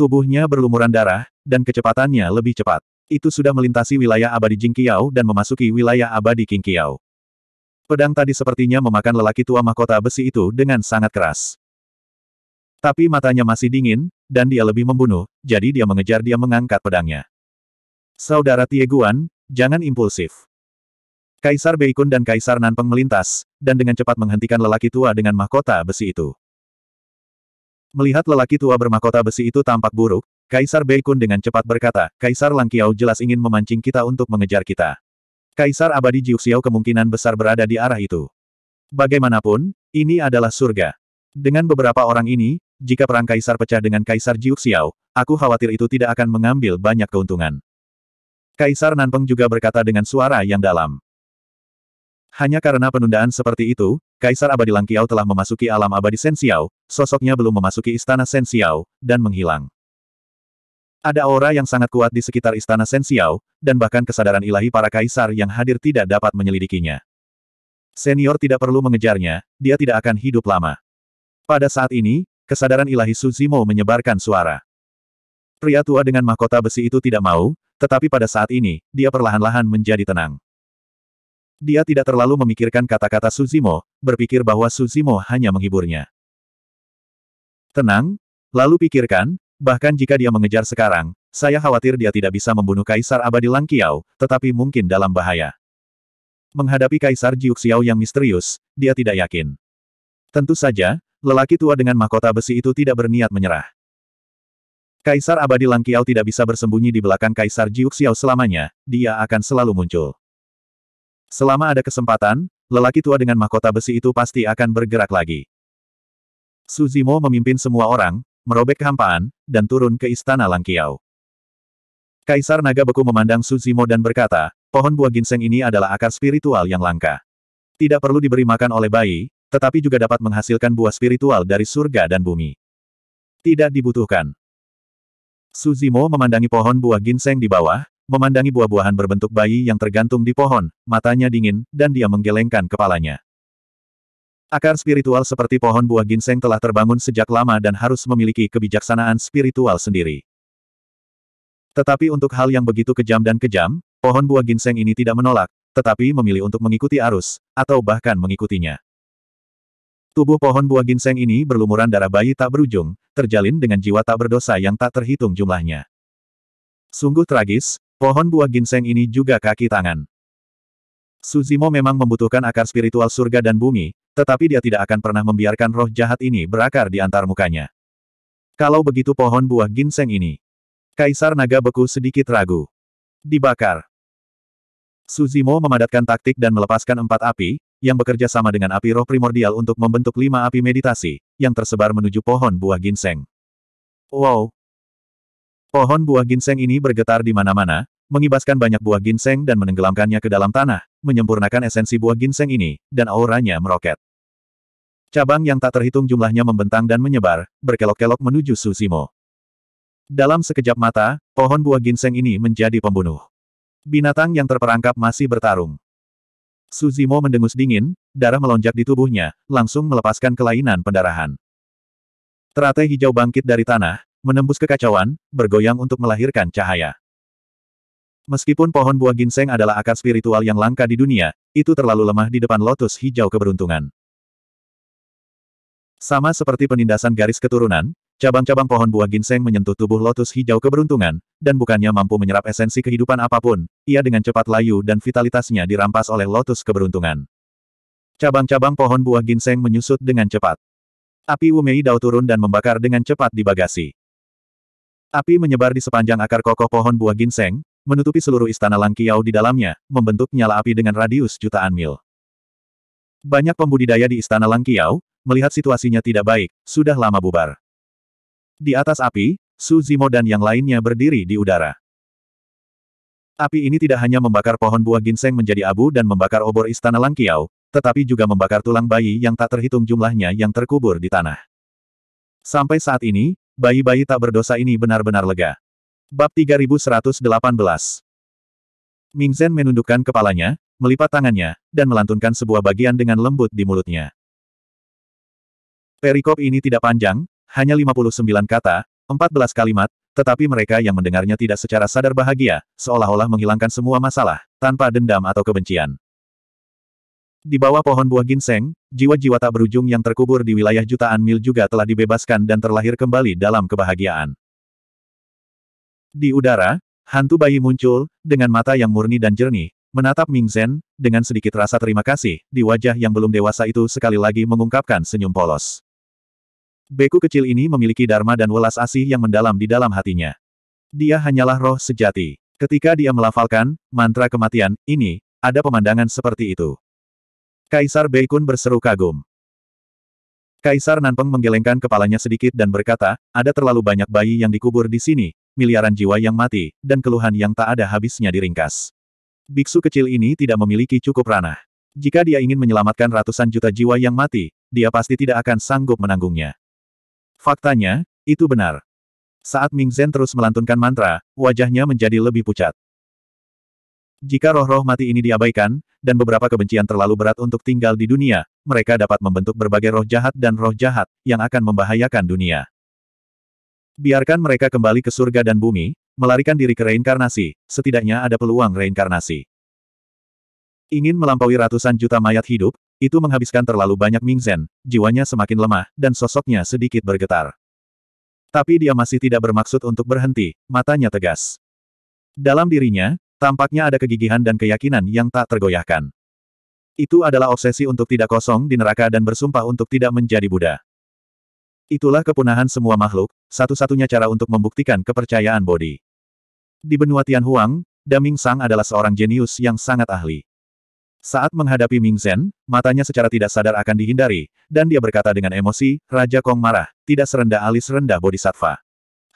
Tubuhnya berlumuran darah, dan kecepatannya lebih cepat. Itu sudah melintasi wilayah abadi Kiao dan memasuki wilayah abadi Kiao. Pedang tadi sepertinya memakan lelaki tua mahkota besi itu dengan sangat keras. Tapi matanya masih dingin, dan dia lebih membunuh, jadi dia mengejar dia mengangkat pedangnya. Saudara Tieguan, jangan impulsif. Kaisar Beikun dan Kaisar Nanpeng melintas, dan dengan cepat menghentikan lelaki tua dengan mahkota besi itu. Melihat lelaki tua bermahkota besi itu tampak buruk, Kaisar Beikun dengan cepat berkata, Kaisar Langkiao jelas ingin memancing kita untuk mengejar kita. Kaisar Abadi Jiuxiao kemungkinan besar berada di arah itu. Bagaimanapun, ini adalah surga. Dengan beberapa orang ini, jika perang Kaisar pecah dengan Kaisar Jiuxiao, aku khawatir itu tidak akan mengambil banyak keuntungan. Kaisar Nanpeng juga berkata dengan suara yang dalam. Hanya karena penundaan seperti itu, Kaisar Abadi Langkiau telah memasuki alam abadi Sensiao, sosoknya belum memasuki istana Sensiao, dan menghilang. Ada aura yang sangat kuat di sekitar istana Sensiao, dan bahkan kesadaran ilahi para kaisar yang hadir tidak dapat menyelidikinya. Senior tidak perlu mengejarnya, dia tidak akan hidup lama. Pada saat ini, kesadaran ilahi Suzimo menyebarkan suara. Pria tua dengan mahkota besi itu tidak mau, tetapi pada saat ini, dia perlahan-lahan menjadi tenang. Dia tidak terlalu memikirkan kata-kata Suzimo, berpikir bahwa Suzimo hanya menghiburnya. Tenang, lalu pikirkan, bahkan jika dia mengejar sekarang, saya khawatir dia tidak bisa membunuh Kaisar Abadi Langkiao, tetapi mungkin dalam bahaya. Menghadapi Kaisar Jiuxiao yang misterius, dia tidak yakin. Tentu saja, lelaki tua dengan mahkota besi itu tidak berniat menyerah. Kaisar abadi Langkiao tidak bisa bersembunyi di belakang Kaisar Jiuxiao selamanya, dia akan selalu muncul. Selama ada kesempatan, lelaki tua dengan mahkota besi itu pasti akan bergerak lagi. Suzimo memimpin semua orang, merobek kehampaan, dan turun ke istana Langkiau. Kaisar Naga Beku memandang Suzimo dan berkata, pohon buah ginseng ini adalah akar spiritual yang langka. Tidak perlu diberi makan oleh bayi, tetapi juga dapat menghasilkan buah spiritual dari surga dan bumi. Tidak dibutuhkan. Suzimo memandangi pohon buah ginseng di bawah, memandangi buah-buahan berbentuk bayi yang tergantung di pohon, matanya dingin, dan dia menggelengkan kepalanya. Akar spiritual seperti pohon buah ginseng telah terbangun sejak lama dan harus memiliki kebijaksanaan spiritual sendiri. Tetapi untuk hal yang begitu kejam dan kejam, pohon buah ginseng ini tidak menolak, tetapi memilih untuk mengikuti arus, atau bahkan mengikutinya. Tubuh pohon buah ginseng ini berlumuran darah bayi tak berujung, terjalin dengan jiwa tak berdosa yang tak terhitung jumlahnya. Sungguh tragis, Pohon buah ginseng ini juga kaki tangan. Suzimo memang membutuhkan akar spiritual surga dan bumi, tetapi dia tidak akan pernah membiarkan roh jahat ini berakar di antar mukanya. Kalau begitu pohon buah ginseng ini. Kaisar naga beku sedikit ragu. Dibakar. Suzimo memadatkan taktik dan melepaskan empat api, yang bekerja sama dengan api roh primordial untuk membentuk lima api meditasi, yang tersebar menuju pohon buah ginseng. Wow! Pohon buah ginseng ini bergetar di mana-mana, mengibaskan banyak buah ginseng dan menenggelamkannya ke dalam tanah, menyempurnakan esensi buah ginseng ini, dan auranya meroket. Cabang yang tak terhitung jumlahnya membentang dan menyebar, berkelok-kelok menuju Susimo. Dalam sekejap mata, pohon buah ginseng ini menjadi pembunuh. Binatang yang terperangkap masih bertarung. Suzimo mendengus dingin, darah melonjak di tubuhnya, langsung melepaskan kelainan pendarahan. Teratai hijau bangkit dari tanah, menembus kekacauan, bergoyang untuk melahirkan cahaya. Meskipun pohon buah ginseng adalah akar spiritual yang langka di dunia, itu terlalu lemah di depan lotus hijau keberuntungan. Sama seperti penindasan garis keturunan, cabang-cabang pohon buah ginseng menyentuh tubuh lotus hijau keberuntungan, dan bukannya mampu menyerap esensi kehidupan apapun, ia dengan cepat layu dan vitalitasnya dirampas oleh lotus keberuntungan. Cabang-cabang pohon buah ginseng menyusut dengan cepat. Api Wumei Dao turun dan membakar dengan cepat di bagasi. Api menyebar di sepanjang akar kokoh pohon buah ginseng, menutupi seluruh istana Langkiau di dalamnya, membentuk nyala api dengan radius jutaan mil. Banyak pembudidaya di istana Langkiau, melihat situasinya tidak baik, sudah lama bubar. Di atas api, Su Zimo dan yang lainnya berdiri di udara. Api ini tidak hanya membakar pohon buah ginseng menjadi abu dan membakar obor istana Langkiau, tetapi juga membakar tulang bayi yang tak terhitung jumlahnya yang terkubur di tanah. Sampai saat ini, bayi-bayi tak berdosa ini benar-benar lega. Bab 3118 Ming Zhen menundukkan kepalanya, melipat tangannya, dan melantunkan sebuah bagian dengan lembut di mulutnya. Perikop ini tidak panjang, hanya 59 kata, 14 kalimat, tetapi mereka yang mendengarnya tidak secara sadar bahagia, seolah-olah menghilangkan semua masalah, tanpa dendam atau kebencian. Di bawah pohon buah ginseng, jiwa-jiwa tak berujung yang terkubur di wilayah jutaan mil juga telah dibebaskan dan terlahir kembali dalam kebahagiaan. Di udara, hantu bayi muncul, dengan mata yang murni dan jernih, menatap Ming Zhen, dengan sedikit rasa terima kasih, di wajah yang belum dewasa itu sekali lagi mengungkapkan senyum polos. Beku kecil ini memiliki dharma dan welas asih yang mendalam di dalam hatinya. Dia hanyalah roh sejati. Ketika dia melafalkan, mantra kematian, ini, ada pemandangan seperti itu. Kaisar Beikun berseru kagum. Kaisar Nanpeng menggelengkan kepalanya sedikit dan berkata, ada terlalu banyak bayi yang dikubur di sini, miliaran jiwa yang mati, dan keluhan yang tak ada habisnya diringkas. Biksu kecil ini tidak memiliki cukup ranah. Jika dia ingin menyelamatkan ratusan juta jiwa yang mati, dia pasti tidak akan sanggup menanggungnya. Faktanya, itu benar. Saat Ming Zhen terus melantunkan mantra, wajahnya menjadi lebih pucat. Jika roh-roh mati ini diabaikan, dan beberapa kebencian terlalu berat untuk tinggal di dunia, mereka dapat membentuk berbagai roh jahat dan roh jahat, yang akan membahayakan dunia. Biarkan mereka kembali ke surga dan bumi, melarikan diri ke reinkarnasi, setidaknya ada peluang reinkarnasi. Ingin melampaui ratusan juta mayat hidup, itu menghabiskan terlalu banyak Mingzen, jiwanya semakin lemah, dan sosoknya sedikit bergetar. Tapi dia masih tidak bermaksud untuk berhenti, matanya tegas. Dalam dirinya, tampaknya ada kegigihan dan keyakinan yang tak tergoyahkan. Itu adalah obsesi untuk tidak kosong di neraka dan bersumpah untuk tidak menjadi Buddha. Itulah kepunahan semua makhluk, satu-satunya cara untuk membuktikan kepercayaan Bodhi. Di benua Tianhuang, Daming Sang adalah seorang jenius yang sangat ahli. Saat menghadapi Ming Zhen, matanya secara tidak sadar akan dihindari, dan dia berkata dengan emosi, Raja Kong marah, tidak serendah alis rendah bodhisattva.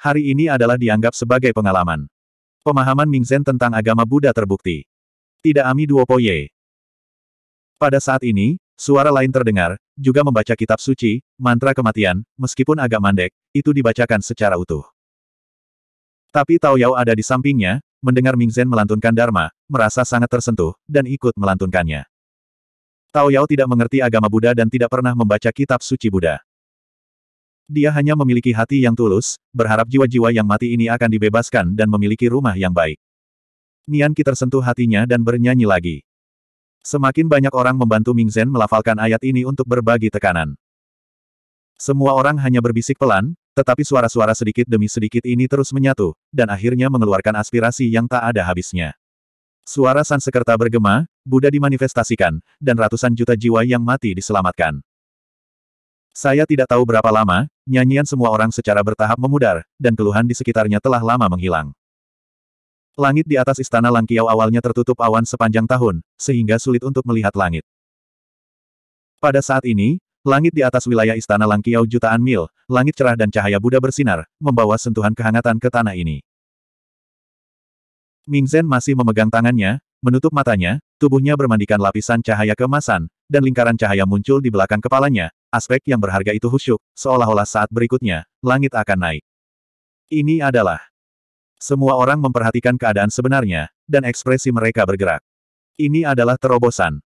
Hari ini adalah dianggap sebagai pengalaman. Pemahaman Ming Zhen tentang agama Buddha terbukti. Tidak Ami Duo Poye. Pada saat ini, Suara lain terdengar, juga membaca kitab suci, mantra kematian, meskipun agak mandek, itu dibacakan secara utuh. Tapi Tao Yao ada di sampingnya, mendengar Ming Zhen melantunkan Dharma, merasa sangat tersentuh, dan ikut melantunkannya. Tao Yao tidak mengerti agama Buddha dan tidak pernah membaca kitab suci Buddha. Dia hanya memiliki hati yang tulus, berharap jiwa-jiwa yang mati ini akan dibebaskan dan memiliki rumah yang baik. Nian Ki tersentuh hatinya dan bernyanyi lagi. Semakin banyak orang membantu Ming Zhen melafalkan ayat ini untuk berbagi tekanan. Semua orang hanya berbisik pelan, tetapi suara-suara sedikit demi sedikit ini terus menyatu, dan akhirnya mengeluarkan aspirasi yang tak ada habisnya. Suara Sansekerta bergema, Buddha dimanifestasikan, dan ratusan juta jiwa yang mati diselamatkan. Saya tidak tahu berapa lama, nyanyian semua orang secara bertahap memudar, dan keluhan di sekitarnya telah lama menghilang. Langit di atas istana Langkiau awalnya tertutup awan sepanjang tahun, sehingga sulit untuk melihat langit. Pada saat ini, langit di atas wilayah istana Langkiau jutaan mil, langit cerah dan cahaya Buddha bersinar, membawa sentuhan kehangatan ke tanah ini. Ming Zhen masih memegang tangannya, menutup matanya, tubuhnya bermandikan lapisan cahaya kemasan, dan lingkaran cahaya muncul di belakang kepalanya, aspek yang berharga itu khusyuk, seolah-olah saat berikutnya, langit akan naik. Ini adalah semua orang memperhatikan keadaan sebenarnya, dan ekspresi mereka bergerak. Ini adalah terobosan.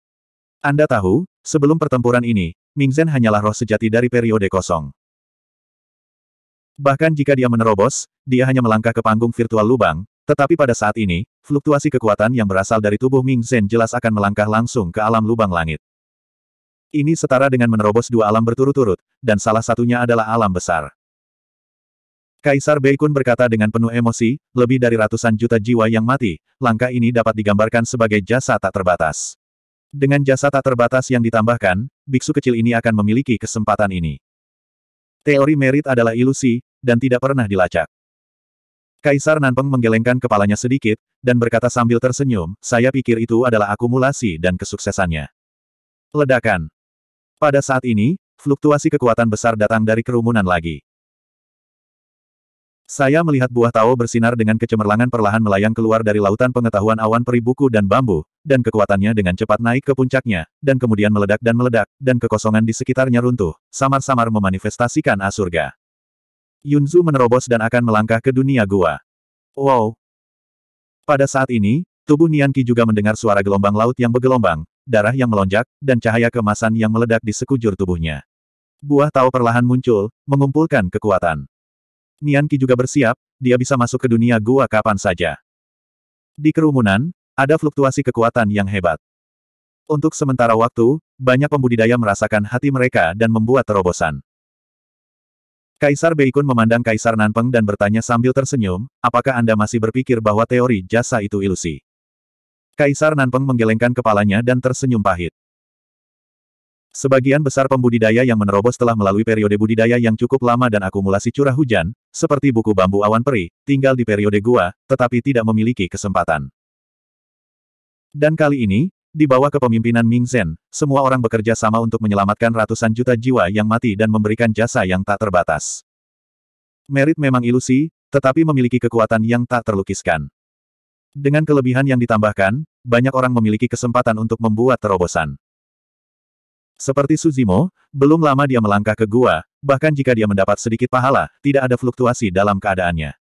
Anda tahu, sebelum pertempuran ini, Ming Zhen hanyalah roh sejati dari periode kosong. Bahkan jika dia menerobos, dia hanya melangkah ke panggung virtual lubang, tetapi pada saat ini, fluktuasi kekuatan yang berasal dari tubuh Ming Zhen jelas akan melangkah langsung ke alam lubang langit. Ini setara dengan menerobos dua alam berturut-turut, dan salah satunya adalah alam besar. Kaisar Beikun berkata dengan penuh emosi, lebih dari ratusan juta jiwa yang mati, langkah ini dapat digambarkan sebagai jasa tak terbatas. Dengan jasa tak terbatas yang ditambahkan, biksu kecil ini akan memiliki kesempatan ini. Teori merit adalah ilusi, dan tidak pernah dilacak. Kaisar Nanpeng menggelengkan kepalanya sedikit, dan berkata sambil tersenyum, saya pikir itu adalah akumulasi dan kesuksesannya. Ledakan. Pada saat ini, fluktuasi kekuatan besar datang dari kerumunan lagi. Saya melihat buah Tao bersinar dengan kecemerlangan perlahan melayang keluar dari lautan pengetahuan awan peri buku dan bambu, dan kekuatannya dengan cepat naik ke puncaknya, dan kemudian meledak dan meledak, dan kekosongan di sekitarnya runtuh, samar-samar memanifestasikan asurga. Yunzu menerobos dan akan melangkah ke dunia gua. Wow! Pada saat ini, tubuh Nianki juga mendengar suara gelombang laut yang bergelombang, darah yang melonjak, dan cahaya kemasan yang meledak di sekujur tubuhnya. Buah tao perlahan muncul, mengumpulkan kekuatan. Nian juga bersiap, dia bisa masuk ke dunia gua kapan saja. Di kerumunan, ada fluktuasi kekuatan yang hebat. Untuk sementara waktu, banyak pembudidaya merasakan hati mereka dan membuat terobosan. Kaisar Beikun memandang Kaisar Nanpeng dan bertanya sambil tersenyum, apakah Anda masih berpikir bahwa teori jasa itu ilusi? Kaisar Nanpeng menggelengkan kepalanya dan tersenyum pahit. Sebagian besar pembudidaya yang menerobos telah melalui periode budidaya yang cukup lama dan akumulasi curah hujan, seperti buku bambu awan peri, tinggal di periode gua, tetapi tidak memiliki kesempatan. Dan kali ini, di bawah kepemimpinan Ming Zhen, semua orang bekerja sama untuk menyelamatkan ratusan juta jiwa yang mati dan memberikan jasa yang tak terbatas. Merit memang ilusi, tetapi memiliki kekuatan yang tak terlukiskan. Dengan kelebihan yang ditambahkan, banyak orang memiliki kesempatan untuk membuat terobosan. Seperti Suzimo, belum lama dia melangkah ke gua, bahkan jika dia mendapat sedikit pahala, tidak ada fluktuasi dalam keadaannya.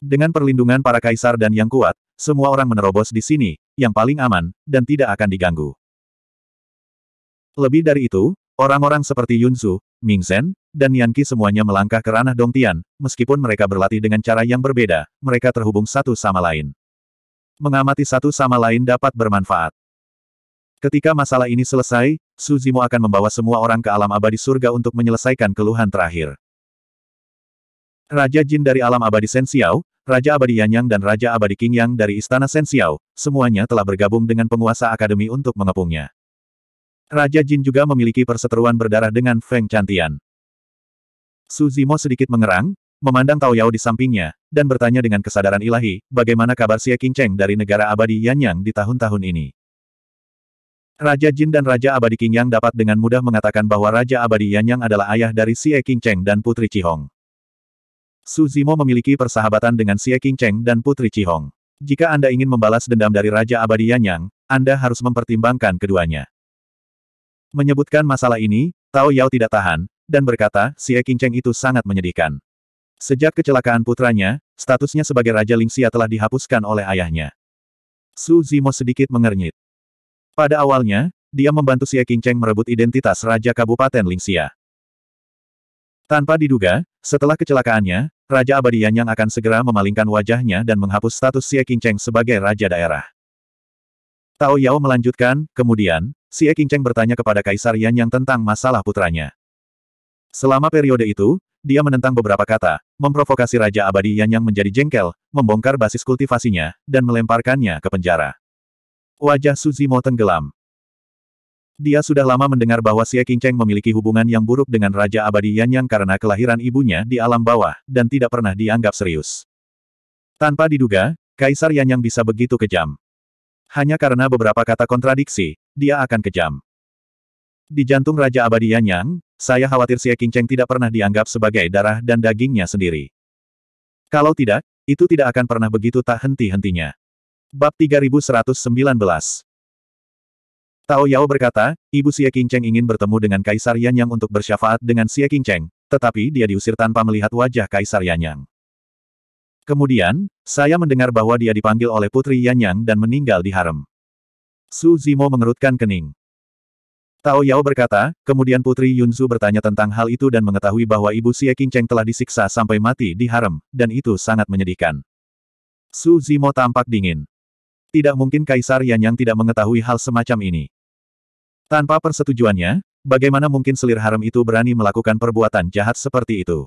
Dengan perlindungan para kaisar dan yang kuat, semua orang menerobos di sini, yang paling aman, dan tidak akan diganggu. Lebih dari itu, orang-orang seperti Ming Mingzhen, dan Yanqi semuanya melangkah ke ranah Dongtian, meskipun mereka berlatih dengan cara yang berbeda, mereka terhubung satu sama lain. Mengamati satu sama lain dapat bermanfaat. Ketika masalah ini selesai, Suzimo akan membawa semua orang ke alam abadi surga untuk menyelesaikan keluhan terakhir. Raja Jin dari alam abadi Sensiao, Raja Abadi Yanyang dan Raja Abadi Qingyang dari Istana Sensiao, semuanya telah bergabung dengan penguasa akademi untuk mengepungnya. Raja Jin juga memiliki perseteruan berdarah dengan Feng Chantian. Suzimo sedikit mengerang, memandang Tao Yao di sampingnya, dan bertanya dengan kesadaran ilahi, bagaimana kabar Xie Qingcheng dari negara abadi Yanyang di tahun-tahun ini. Raja Jin dan Raja Abadi King Yang dapat dengan mudah mengatakan bahwa Raja Abadi Yan Yang adalah ayah dari Xie King Cheng dan Putri Cihong. Su Zimo memiliki persahabatan dengan Xie King Cheng dan Putri Cihong. Jika Anda ingin membalas dendam dari Raja Abadi Yan Yang, Anda harus mempertimbangkan keduanya. Menyebutkan masalah ini, Tao Yao tidak tahan, dan berkata, Xie King Cheng itu sangat menyedihkan. Sejak kecelakaan putranya, statusnya sebagai Raja Lingxia telah dihapuskan oleh ayahnya. Su Zimo sedikit mengernyit. Pada awalnya, dia membantu Xie Qingcheng merebut identitas Raja Kabupaten Lingxia. Tanpa diduga, setelah kecelakaannya, Raja Abadi Yang akan segera memalingkan wajahnya dan menghapus status Xie Qingcheng sebagai Raja Daerah. Tao Yao melanjutkan, kemudian, Xie Qingcheng bertanya kepada Kaisar Yan Yang tentang masalah putranya. Selama periode itu, dia menentang beberapa kata, memprovokasi Raja Abadi Yan Yang menjadi jengkel, membongkar basis kultivasinya, dan melemparkannya ke penjara. Wajah Suzimo tenggelam. Dia sudah lama mendengar bahwa Xie Qingcheng memiliki hubungan yang buruk dengan Raja Abadi Yan Yang karena kelahiran ibunya di alam bawah, dan tidak pernah dianggap serius. Tanpa diduga, Kaisar Yan Yang bisa begitu kejam. Hanya karena beberapa kata kontradiksi, dia akan kejam. Di jantung Raja Abadi Yan Yang, saya khawatir Xie Qingcheng tidak pernah dianggap sebagai darah dan dagingnya sendiri. Kalau tidak, itu tidak akan pernah begitu tak henti-hentinya. Bab 3119 Tao Yao berkata, Ibu Xie Qingcheng ingin bertemu dengan Kaisar Yan Yang untuk bersyafaat dengan Xie Qingcheng, tetapi dia diusir tanpa melihat wajah Kaisar Yan Yang. Kemudian, saya mendengar bahwa dia dipanggil oleh Putri Yan Yang dan meninggal di harem. Su Zimo mengerutkan kening. Tao Yao berkata, kemudian Putri Yunzu bertanya tentang hal itu dan mengetahui bahwa Ibu Xie Qingcheng telah disiksa sampai mati di harem, dan itu sangat menyedihkan. Su Zimo tampak dingin. Tidak mungkin Kaisar Yan yang tidak mengetahui hal semacam ini. Tanpa persetujuannya, bagaimana mungkin selir harem itu berani melakukan perbuatan jahat seperti itu?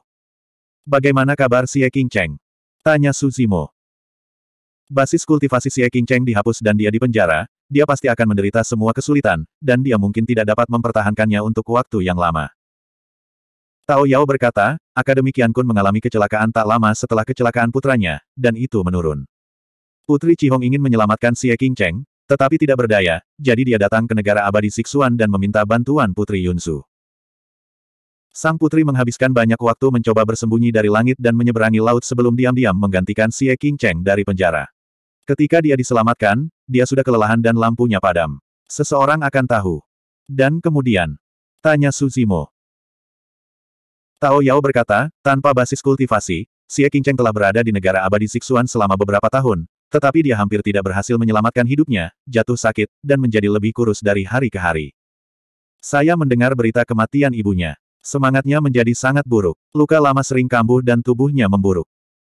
Bagaimana kabar Xie King Cheng? Tanya Suzimo. Basis kultivasi Xie King Cheng dihapus dan dia dipenjara, dia pasti akan menderita semua kesulitan, dan dia mungkin tidak dapat mempertahankannya untuk waktu yang lama. Tao Yao berkata, Akademi Qiankun mengalami kecelakaan tak lama setelah kecelakaan putranya, dan itu menurun. Putri Cihong ingin menyelamatkan Xie King Cheng, tetapi tidak berdaya, jadi dia datang ke negara abadi Siksuan dan meminta bantuan Putri Yunsu. Sang putri menghabiskan banyak waktu mencoba bersembunyi dari langit dan menyeberangi laut sebelum diam-diam menggantikan Xie King Cheng dari penjara. Ketika dia diselamatkan, dia sudah kelelahan dan lampunya padam. Seseorang akan tahu. Dan kemudian, tanya Suzimo. Tao Yao berkata, tanpa basis kultivasi, Xie Qingcheng telah berada di negara abadi Siksuan selama beberapa tahun, tetapi dia hampir tidak berhasil menyelamatkan hidupnya, jatuh sakit, dan menjadi lebih kurus dari hari ke hari. Saya mendengar berita kematian ibunya. Semangatnya menjadi sangat buruk. Luka lama sering kambuh dan tubuhnya memburuk.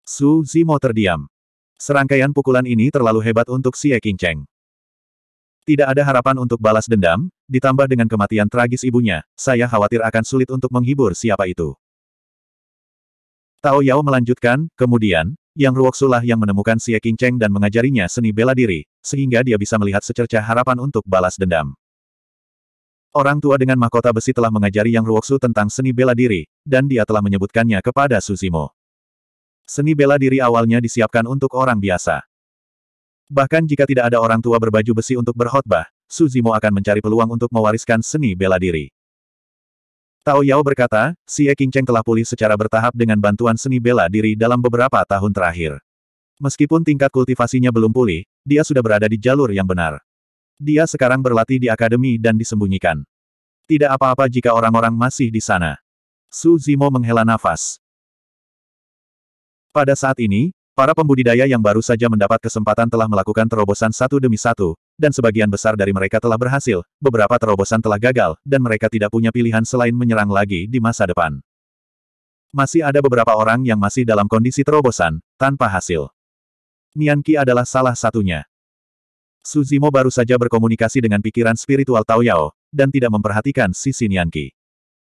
Su Zimo terdiam. Serangkaian pukulan ini terlalu hebat untuk Xie Qingcheng. Tidak ada harapan untuk balas dendam, ditambah dengan kematian tragis ibunya, saya khawatir akan sulit untuk menghibur siapa itu. Tao Yao melanjutkan, kemudian, yang Ruoksulah yang menemukan Xie Qingcheng dan mengajarinya seni bela diri, sehingga dia bisa melihat secerca harapan untuk balas dendam. Orang tua dengan mahkota besi telah mengajari Yang Ruoksu tentang seni bela diri, dan dia telah menyebutkannya kepada Suzimo. Seni bela diri awalnya disiapkan untuk orang biasa. Bahkan jika tidak ada orang tua berbaju besi untuk berkhotbah, Suzimo akan mencari peluang untuk mewariskan seni bela diri. Tao Yao berkata, Si Xie Qingcheng telah pulih secara bertahap dengan bantuan seni bela diri dalam beberapa tahun terakhir. Meskipun tingkat kultivasinya belum pulih, dia sudah berada di jalur yang benar. Dia sekarang berlatih di akademi dan disembunyikan. Tidak apa-apa jika orang-orang masih di sana. Su Zimo menghela nafas. Pada saat ini, para pembudidaya yang baru saja mendapat kesempatan telah melakukan terobosan satu demi satu, dan sebagian besar dari mereka telah berhasil, beberapa terobosan telah gagal, dan mereka tidak punya pilihan selain menyerang lagi di masa depan. Masih ada beberapa orang yang masih dalam kondisi terobosan, tanpa hasil. Nianki adalah salah satunya. Suzimo baru saja berkomunikasi dengan pikiran spiritual Taoyao, dan tidak memperhatikan sisi Nianki.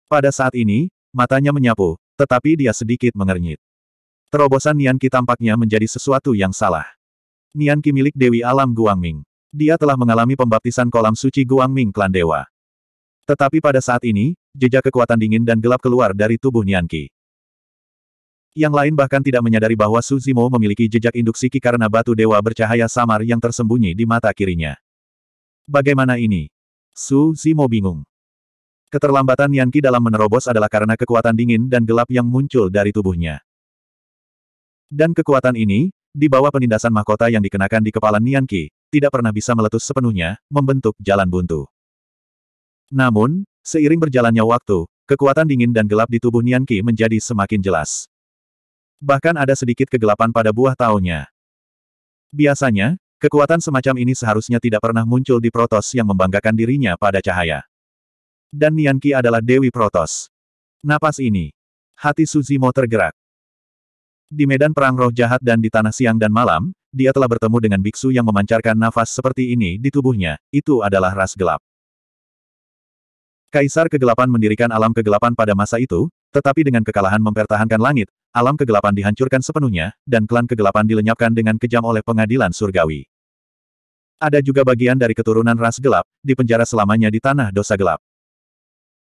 Pada saat ini, matanya menyapu, tetapi dia sedikit mengernyit. Terobosan Nianki tampaknya menjadi sesuatu yang salah. Nianki milik Dewi Alam Guangming. Dia telah mengalami pembaptisan kolam suci Guangming klan dewa. Tetapi pada saat ini, jejak kekuatan dingin dan gelap keluar dari tubuh Nianqi. Yang lain bahkan tidak menyadari bahwa Su Zimo memiliki jejak induksi Qi karena batu dewa bercahaya samar yang tersembunyi di mata kirinya. Bagaimana ini? Su Zimo bingung. Keterlambatan Nianqi dalam menerobos adalah karena kekuatan dingin dan gelap yang muncul dari tubuhnya. Dan kekuatan ini, di bawah penindasan mahkota yang dikenakan di kepala Nianqi, tidak pernah bisa meletus sepenuhnya, membentuk jalan buntu. Namun, seiring berjalannya waktu, kekuatan dingin dan gelap di tubuh Nianqi menjadi semakin jelas. Bahkan ada sedikit kegelapan pada buah taunya. Biasanya, kekuatan semacam ini seharusnya tidak pernah muncul di Protos yang membanggakan dirinya pada cahaya. Dan Nianqi adalah Dewi Protos. Napas ini. Hati Suzimo tergerak. Di medan perang roh jahat dan di tanah siang dan malam, dia telah bertemu dengan biksu yang memancarkan nafas seperti ini di tubuhnya, itu adalah ras gelap. Kaisar kegelapan mendirikan alam kegelapan pada masa itu, tetapi dengan kekalahan mempertahankan langit, alam kegelapan dihancurkan sepenuhnya, dan klan kegelapan dilenyapkan dengan kejam oleh pengadilan surgawi. Ada juga bagian dari keturunan ras gelap, di penjara selamanya di tanah dosa gelap.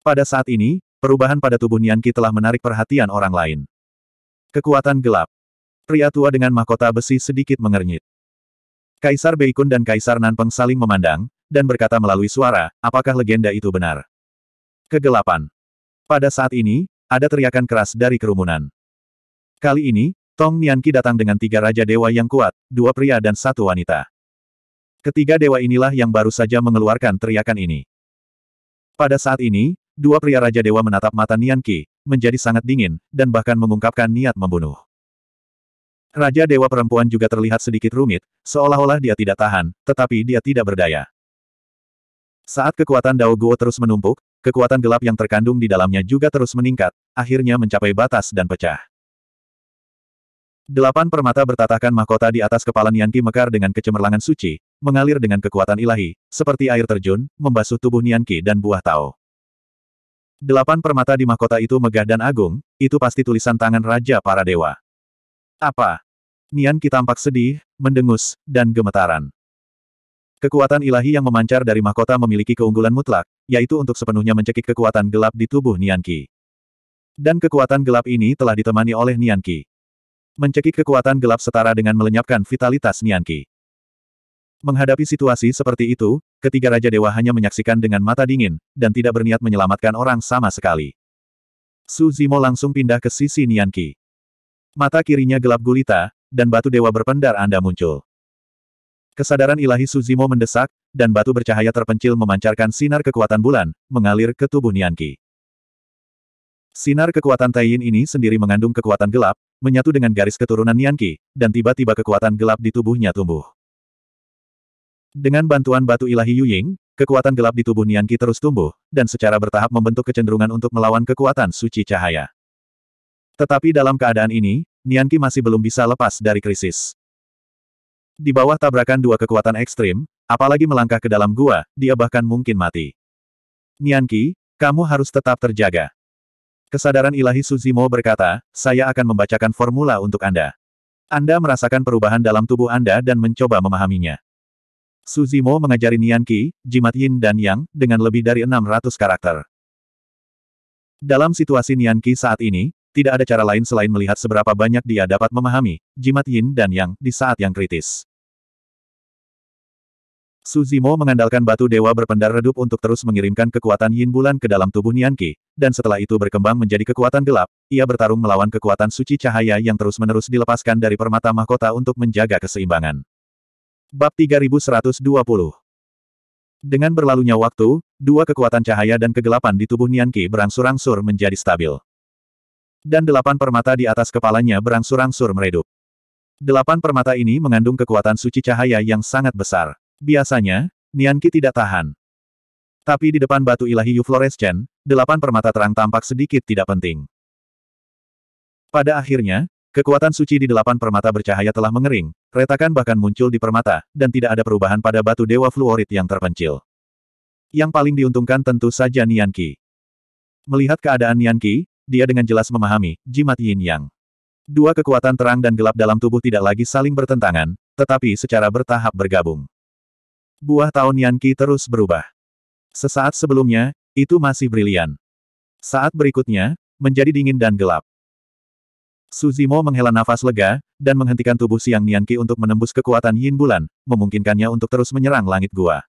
Pada saat ini, perubahan pada tubuh Nianki telah menarik perhatian orang lain. Kekuatan gelap. Pria tua dengan mahkota besi sedikit mengernyit. Kaisar Beikun dan Kaisar Nanpeng saling memandang, dan berkata melalui suara, apakah legenda itu benar? Kegelapan. Pada saat ini, ada teriakan keras dari kerumunan. Kali ini, Tong Nianqi datang dengan tiga raja dewa yang kuat, dua pria dan satu wanita. Ketiga dewa inilah yang baru saja mengeluarkan teriakan ini. Pada saat ini, Dua pria Raja Dewa menatap mata Nian Qi, menjadi sangat dingin, dan bahkan mengungkapkan niat membunuh. Raja Dewa Perempuan juga terlihat sedikit rumit, seolah-olah dia tidak tahan, tetapi dia tidak berdaya. Saat kekuatan Dao Guo terus menumpuk, kekuatan gelap yang terkandung di dalamnya juga terus meningkat, akhirnya mencapai batas dan pecah. Delapan permata bertatahkan mahkota di atas kepala Nianki mekar dengan kecemerlangan suci, mengalir dengan kekuatan ilahi, seperti air terjun, membasuh tubuh Nianki dan buah tao. Delapan permata di mahkota itu megah dan agung, itu pasti tulisan tangan Raja para Dewa. Apa? Nian Ki tampak sedih, mendengus, dan gemetaran. Kekuatan ilahi yang memancar dari mahkota memiliki keunggulan mutlak, yaitu untuk sepenuhnya mencekik kekuatan gelap di tubuh Nian Ki. Dan kekuatan gelap ini telah ditemani oleh Nian Ki. Mencekik kekuatan gelap setara dengan melenyapkan vitalitas Nian Ki. Menghadapi situasi seperti itu, ketiga Raja Dewa hanya menyaksikan dengan mata dingin, dan tidak berniat menyelamatkan orang sama sekali. Su Zimo langsung pindah ke sisi Nianki. Mata kirinya gelap gulita, dan batu dewa berpendar Anda muncul. Kesadaran ilahi Su Zimo mendesak, dan batu bercahaya terpencil memancarkan sinar kekuatan bulan, mengalir ke tubuh Nianki. Sinar kekuatan Taiyin ini sendiri mengandung kekuatan gelap, menyatu dengan garis keturunan Nianki, dan tiba-tiba kekuatan gelap di tubuhnya tumbuh. Dengan bantuan batu ilahi Yuying, kekuatan gelap di tubuh Nianki terus tumbuh, dan secara bertahap membentuk kecenderungan untuk melawan kekuatan suci cahaya. Tetapi dalam keadaan ini, Nianki masih belum bisa lepas dari krisis. Di bawah tabrakan dua kekuatan ekstrim, apalagi melangkah ke dalam gua, dia bahkan mungkin mati. Nianki, kamu harus tetap terjaga. Kesadaran ilahi Suzimo berkata, saya akan membacakan formula untuk Anda. Anda merasakan perubahan dalam tubuh Anda dan mencoba memahaminya. Su Zimo mengajari Nian Qi, jimat Yin dan Yang, dengan lebih dari 600 karakter. Dalam situasi Nian Qi saat ini, tidak ada cara lain selain melihat seberapa banyak dia dapat memahami jimat Yin dan Yang di saat yang kritis. Su Zimo mengandalkan batu dewa berpendar redup untuk terus mengirimkan kekuatan yin bulan ke dalam tubuh Qi, dan setelah itu berkembang menjadi kekuatan gelap, ia bertarung melawan kekuatan suci cahaya yang terus-menerus dilepaskan dari permata mahkota untuk menjaga keseimbangan. Bab 3120 Dengan berlalunya waktu, dua kekuatan cahaya dan kegelapan di tubuh Nianki berangsur-angsur menjadi stabil. Dan delapan permata di atas kepalanya berangsur-angsur meredup. Delapan permata ini mengandung kekuatan suci cahaya yang sangat besar. Biasanya, Nianki tidak tahan. Tapi di depan batu ilahi Yuflorescen, delapan permata terang tampak sedikit tidak penting. Pada akhirnya, Kekuatan suci di delapan permata bercahaya telah mengering, retakan bahkan muncul di permata, dan tidak ada perubahan pada batu dewa fluorit yang terpencil. Yang paling diuntungkan tentu saja Nian Qi. Melihat keadaan Nian Qi, dia dengan jelas memahami jimat yin yang. Dua kekuatan terang dan gelap dalam tubuh tidak lagi saling bertentangan, tetapi secara bertahap bergabung. Buah tahun Nian Qi terus berubah. Sesaat sebelumnya, itu masih brilian. Saat berikutnya, menjadi dingin dan gelap. Suzimo menghela nafas lega, dan menghentikan tubuh Siang Nianqi untuk menembus kekuatan Yin Bulan, memungkinkannya untuk terus menyerang langit gua.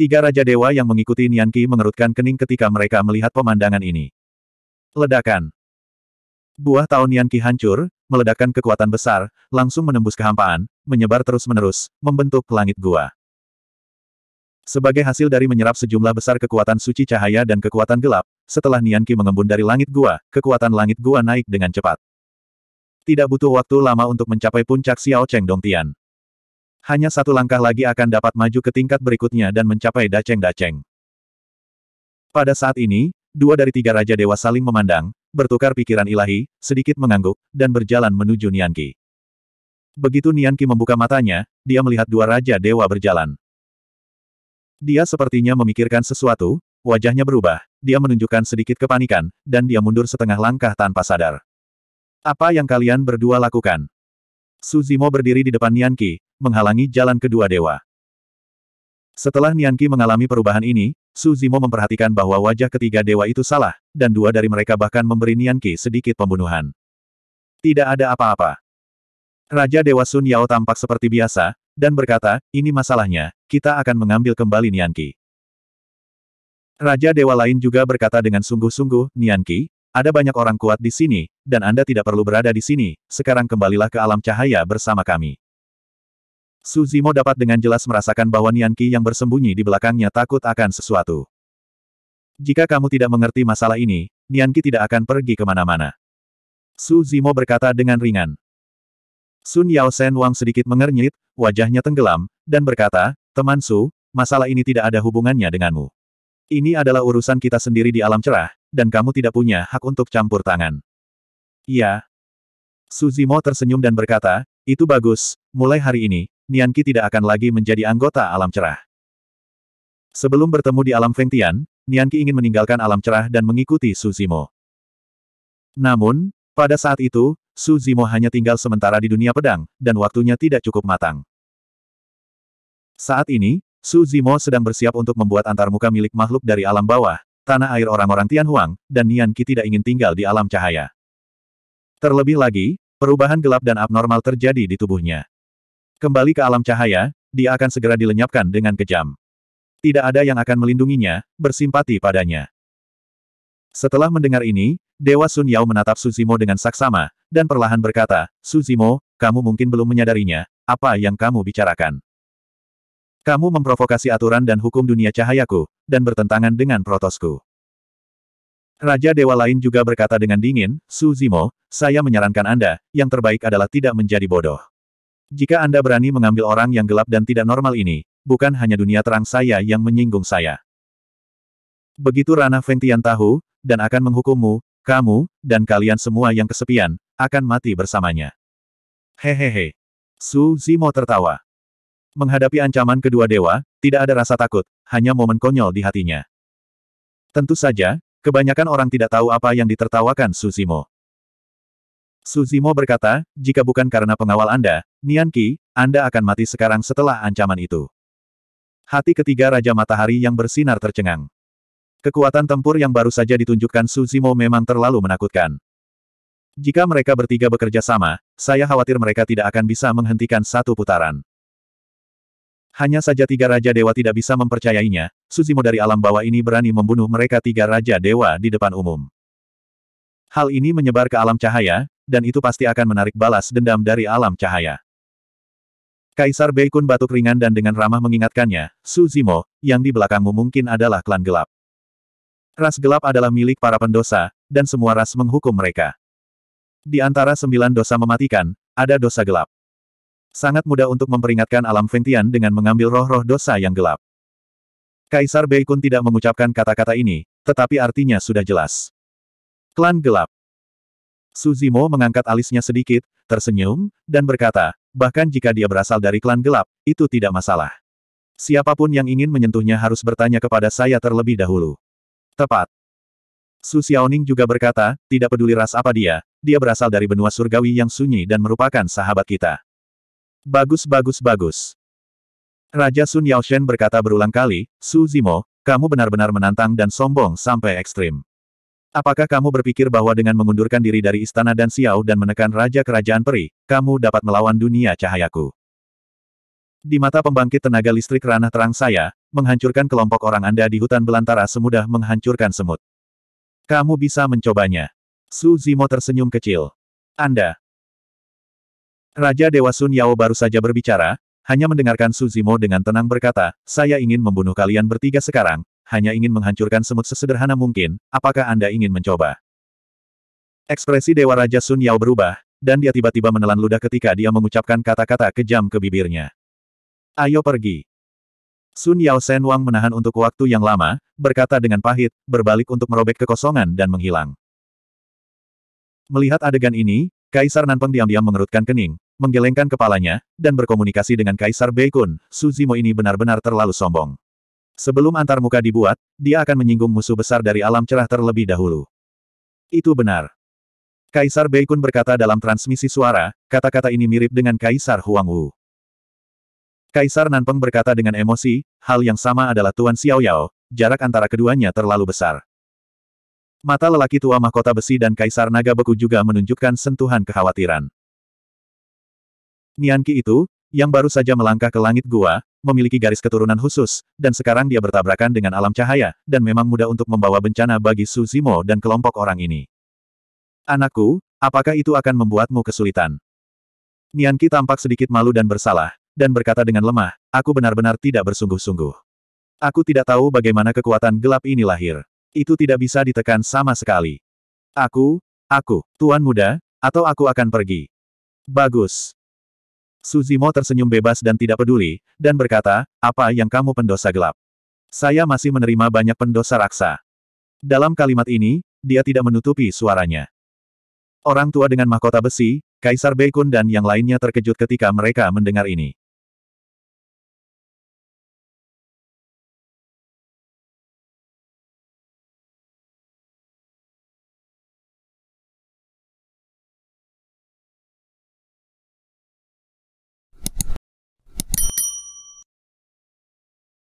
Tiga Raja Dewa yang mengikuti Nianqi mengerutkan kening ketika mereka melihat pemandangan ini. Ledakan. Buah tahun Nianqi hancur, meledakkan kekuatan besar, langsung menembus kehampaan, menyebar terus-menerus, membentuk langit gua. Sebagai hasil dari menyerap sejumlah besar kekuatan suci cahaya dan kekuatan gelap, setelah Nianki mengembun dari langit gua, kekuatan langit gua naik dengan cepat. Tidak butuh waktu lama untuk mencapai puncak Xiao Cheng Dongtian. Hanya satu langkah lagi akan dapat maju ke tingkat berikutnya dan mencapai Daceng-Daceng. Pada saat ini, dua dari tiga Raja Dewa saling memandang, bertukar pikiran ilahi, sedikit mengangguk, dan berjalan menuju Nianki. Begitu Nianki membuka matanya, dia melihat dua Raja Dewa berjalan. Dia sepertinya memikirkan sesuatu, wajahnya berubah, dia menunjukkan sedikit kepanikan, dan dia mundur setengah langkah tanpa sadar. Apa yang kalian berdua lakukan? Suzimo berdiri di depan Nianki, menghalangi jalan kedua dewa. Setelah Nianki mengalami perubahan ini, Suzimo memperhatikan bahwa wajah ketiga dewa itu salah, dan dua dari mereka bahkan memberi Nianki sedikit pembunuhan. Tidak ada apa-apa. Raja Dewa Sun Yao tampak seperti biasa, dan berkata, ini masalahnya, kita akan mengambil kembali Nianki. Raja Dewa lain juga berkata dengan sungguh-sungguh, Nianki, ada banyak orang kuat di sini, dan Anda tidak perlu berada di sini, sekarang kembalilah ke alam cahaya bersama kami. Suzimo dapat dengan jelas merasakan bahwa Nianki yang bersembunyi di belakangnya takut akan sesuatu. Jika kamu tidak mengerti masalah ini, Nianki tidak akan pergi kemana-mana. Su Zimo berkata dengan ringan. Sun Yao Sen Wang sedikit mengernyit, wajahnya tenggelam, dan berkata, Teman Su, masalah ini tidak ada hubungannya denganmu. Ini adalah urusan kita sendiri di alam cerah, dan kamu tidak punya hak untuk campur tangan. Iya. Suzimo tersenyum dan berkata, itu bagus, mulai hari ini, Nianki tidak akan lagi menjadi anggota alam cerah. Sebelum bertemu di alam Fengtian, Nianki ingin meninggalkan alam cerah dan mengikuti Suzimo. Namun, pada saat itu, Suzimo hanya tinggal sementara di dunia pedang, dan waktunya tidak cukup matang. Saat ini, Suzimo sedang bersiap untuk membuat antarmuka milik makhluk dari alam bawah, tanah air orang-orang Tianhuang, dan Nian Qi tidak ingin tinggal di alam cahaya. Terlebih lagi, perubahan gelap dan abnormal terjadi di tubuhnya. Kembali ke alam cahaya, dia akan segera dilenyapkan dengan kejam. Tidak ada yang akan melindunginya, bersimpati padanya. Setelah mendengar ini, Dewa Sun Yao menatap Suzimo dengan saksama, dan perlahan berkata, Suzimo, kamu mungkin belum menyadarinya, apa yang kamu bicarakan. Kamu memprovokasi aturan dan hukum dunia cahayaku, dan bertentangan dengan protosku. Raja dewa lain juga berkata dengan dingin, Su Zimo, saya menyarankan Anda, yang terbaik adalah tidak menjadi bodoh. Jika Anda berani mengambil orang yang gelap dan tidak normal ini, bukan hanya dunia terang saya yang menyinggung saya. Begitu Rana Fengtian tahu, dan akan menghukummu, kamu, dan kalian semua yang kesepian, akan mati bersamanya. Hehehe. Su Zimo tertawa. Menghadapi ancaman kedua dewa, tidak ada rasa takut, hanya momen konyol di hatinya. Tentu saja, kebanyakan orang tidak tahu apa yang ditertawakan Suzimo. Suzimo berkata, jika bukan karena pengawal Anda, Nianki, Anda akan mati sekarang setelah ancaman itu. Hati ketiga Raja Matahari yang bersinar tercengang. Kekuatan tempur yang baru saja ditunjukkan Suzimo memang terlalu menakutkan. Jika mereka bertiga bekerja sama, saya khawatir mereka tidak akan bisa menghentikan satu putaran. Hanya saja tiga Raja Dewa tidak bisa mempercayainya, Suzimo dari alam bawah ini berani membunuh mereka tiga Raja Dewa di depan umum. Hal ini menyebar ke alam cahaya, dan itu pasti akan menarik balas dendam dari alam cahaya. Kaisar Beikun batuk ringan dan dengan ramah mengingatkannya, Suzimo, yang di belakangmu mungkin adalah klan gelap. Ras gelap adalah milik para pendosa, dan semua ras menghukum mereka. Di antara sembilan dosa mematikan, ada dosa gelap. Sangat mudah untuk memperingatkan alam Ventian dengan mengambil roh-roh dosa yang gelap. Kaisar Beikun tidak mengucapkan kata-kata ini, tetapi artinya sudah jelas. Klan gelap. Suzimo mengangkat alisnya sedikit, tersenyum, dan berkata, bahkan jika dia berasal dari klan gelap, itu tidak masalah. Siapapun yang ingin menyentuhnya harus bertanya kepada saya terlebih dahulu. Tepat. Su Xiaoning juga berkata, tidak peduli ras apa dia, dia berasal dari benua surgawi yang sunyi dan merupakan sahabat kita. Bagus bagus bagus. Raja Sun Yaoshen berkata berulang kali, Su Zimo, kamu benar-benar menantang dan sombong sampai ekstrim. Apakah kamu berpikir bahwa dengan mengundurkan diri dari istana dan Xiao dan menekan Raja Kerajaan Peri, kamu dapat melawan dunia cahayaku? Di mata pembangkit tenaga listrik ranah terang saya, menghancurkan kelompok orang Anda di hutan belantara semudah menghancurkan semut. Kamu bisa mencobanya. Su Zimo tersenyum kecil. Anda, Raja Dewa Sun Yao baru saja berbicara, hanya mendengarkan Suzimo dengan tenang berkata, saya ingin membunuh kalian bertiga sekarang, hanya ingin menghancurkan semut sesederhana mungkin, apakah Anda ingin mencoba? Ekspresi Dewa Raja Sun Yao berubah, dan dia tiba-tiba menelan ludah ketika dia mengucapkan kata-kata kejam ke bibirnya. Ayo pergi. Sun Yao Sen Wang menahan untuk waktu yang lama, berkata dengan pahit, berbalik untuk merobek kekosongan dan menghilang. Melihat adegan ini, Kaisar Nanpeng diam-diam mengerutkan kening, menggelengkan kepalanya, dan berkomunikasi dengan Kaisar Beikun, Suzimo ini benar-benar terlalu sombong. Sebelum antarmuka dibuat, dia akan menyinggung musuh besar dari alam cerah terlebih dahulu. Itu benar. Kaisar Beikun berkata dalam transmisi suara, kata-kata ini mirip dengan Kaisar Huang Wu. Kaisar Nanpeng berkata dengan emosi, hal yang sama adalah Tuan Xiaoyao, jarak antara keduanya terlalu besar. Mata lelaki tua mahkota besi dan kaisar naga beku juga menunjukkan sentuhan kekhawatiran. Nianki itu, yang baru saja melangkah ke langit gua, memiliki garis keturunan khusus, dan sekarang dia bertabrakan dengan alam cahaya, dan memang mudah untuk membawa bencana bagi Su Zimo dan kelompok orang ini. Anakku, apakah itu akan membuatmu kesulitan? Nianki tampak sedikit malu dan bersalah, dan berkata dengan lemah, aku benar-benar tidak bersungguh-sungguh. Aku tidak tahu bagaimana kekuatan gelap ini lahir. Itu tidak bisa ditekan sama sekali. Aku, aku, tuan muda, atau aku akan pergi. Bagus. Suzimo tersenyum bebas dan tidak peduli, dan berkata, apa yang kamu pendosa gelap? Saya masih menerima banyak pendosa raksa. Dalam kalimat ini, dia tidak menutupi suaranya. Orang tua dengan mahkota besi, Kaisar Beikun dan yang lainnya terkejut ketika mereka mendengar ini.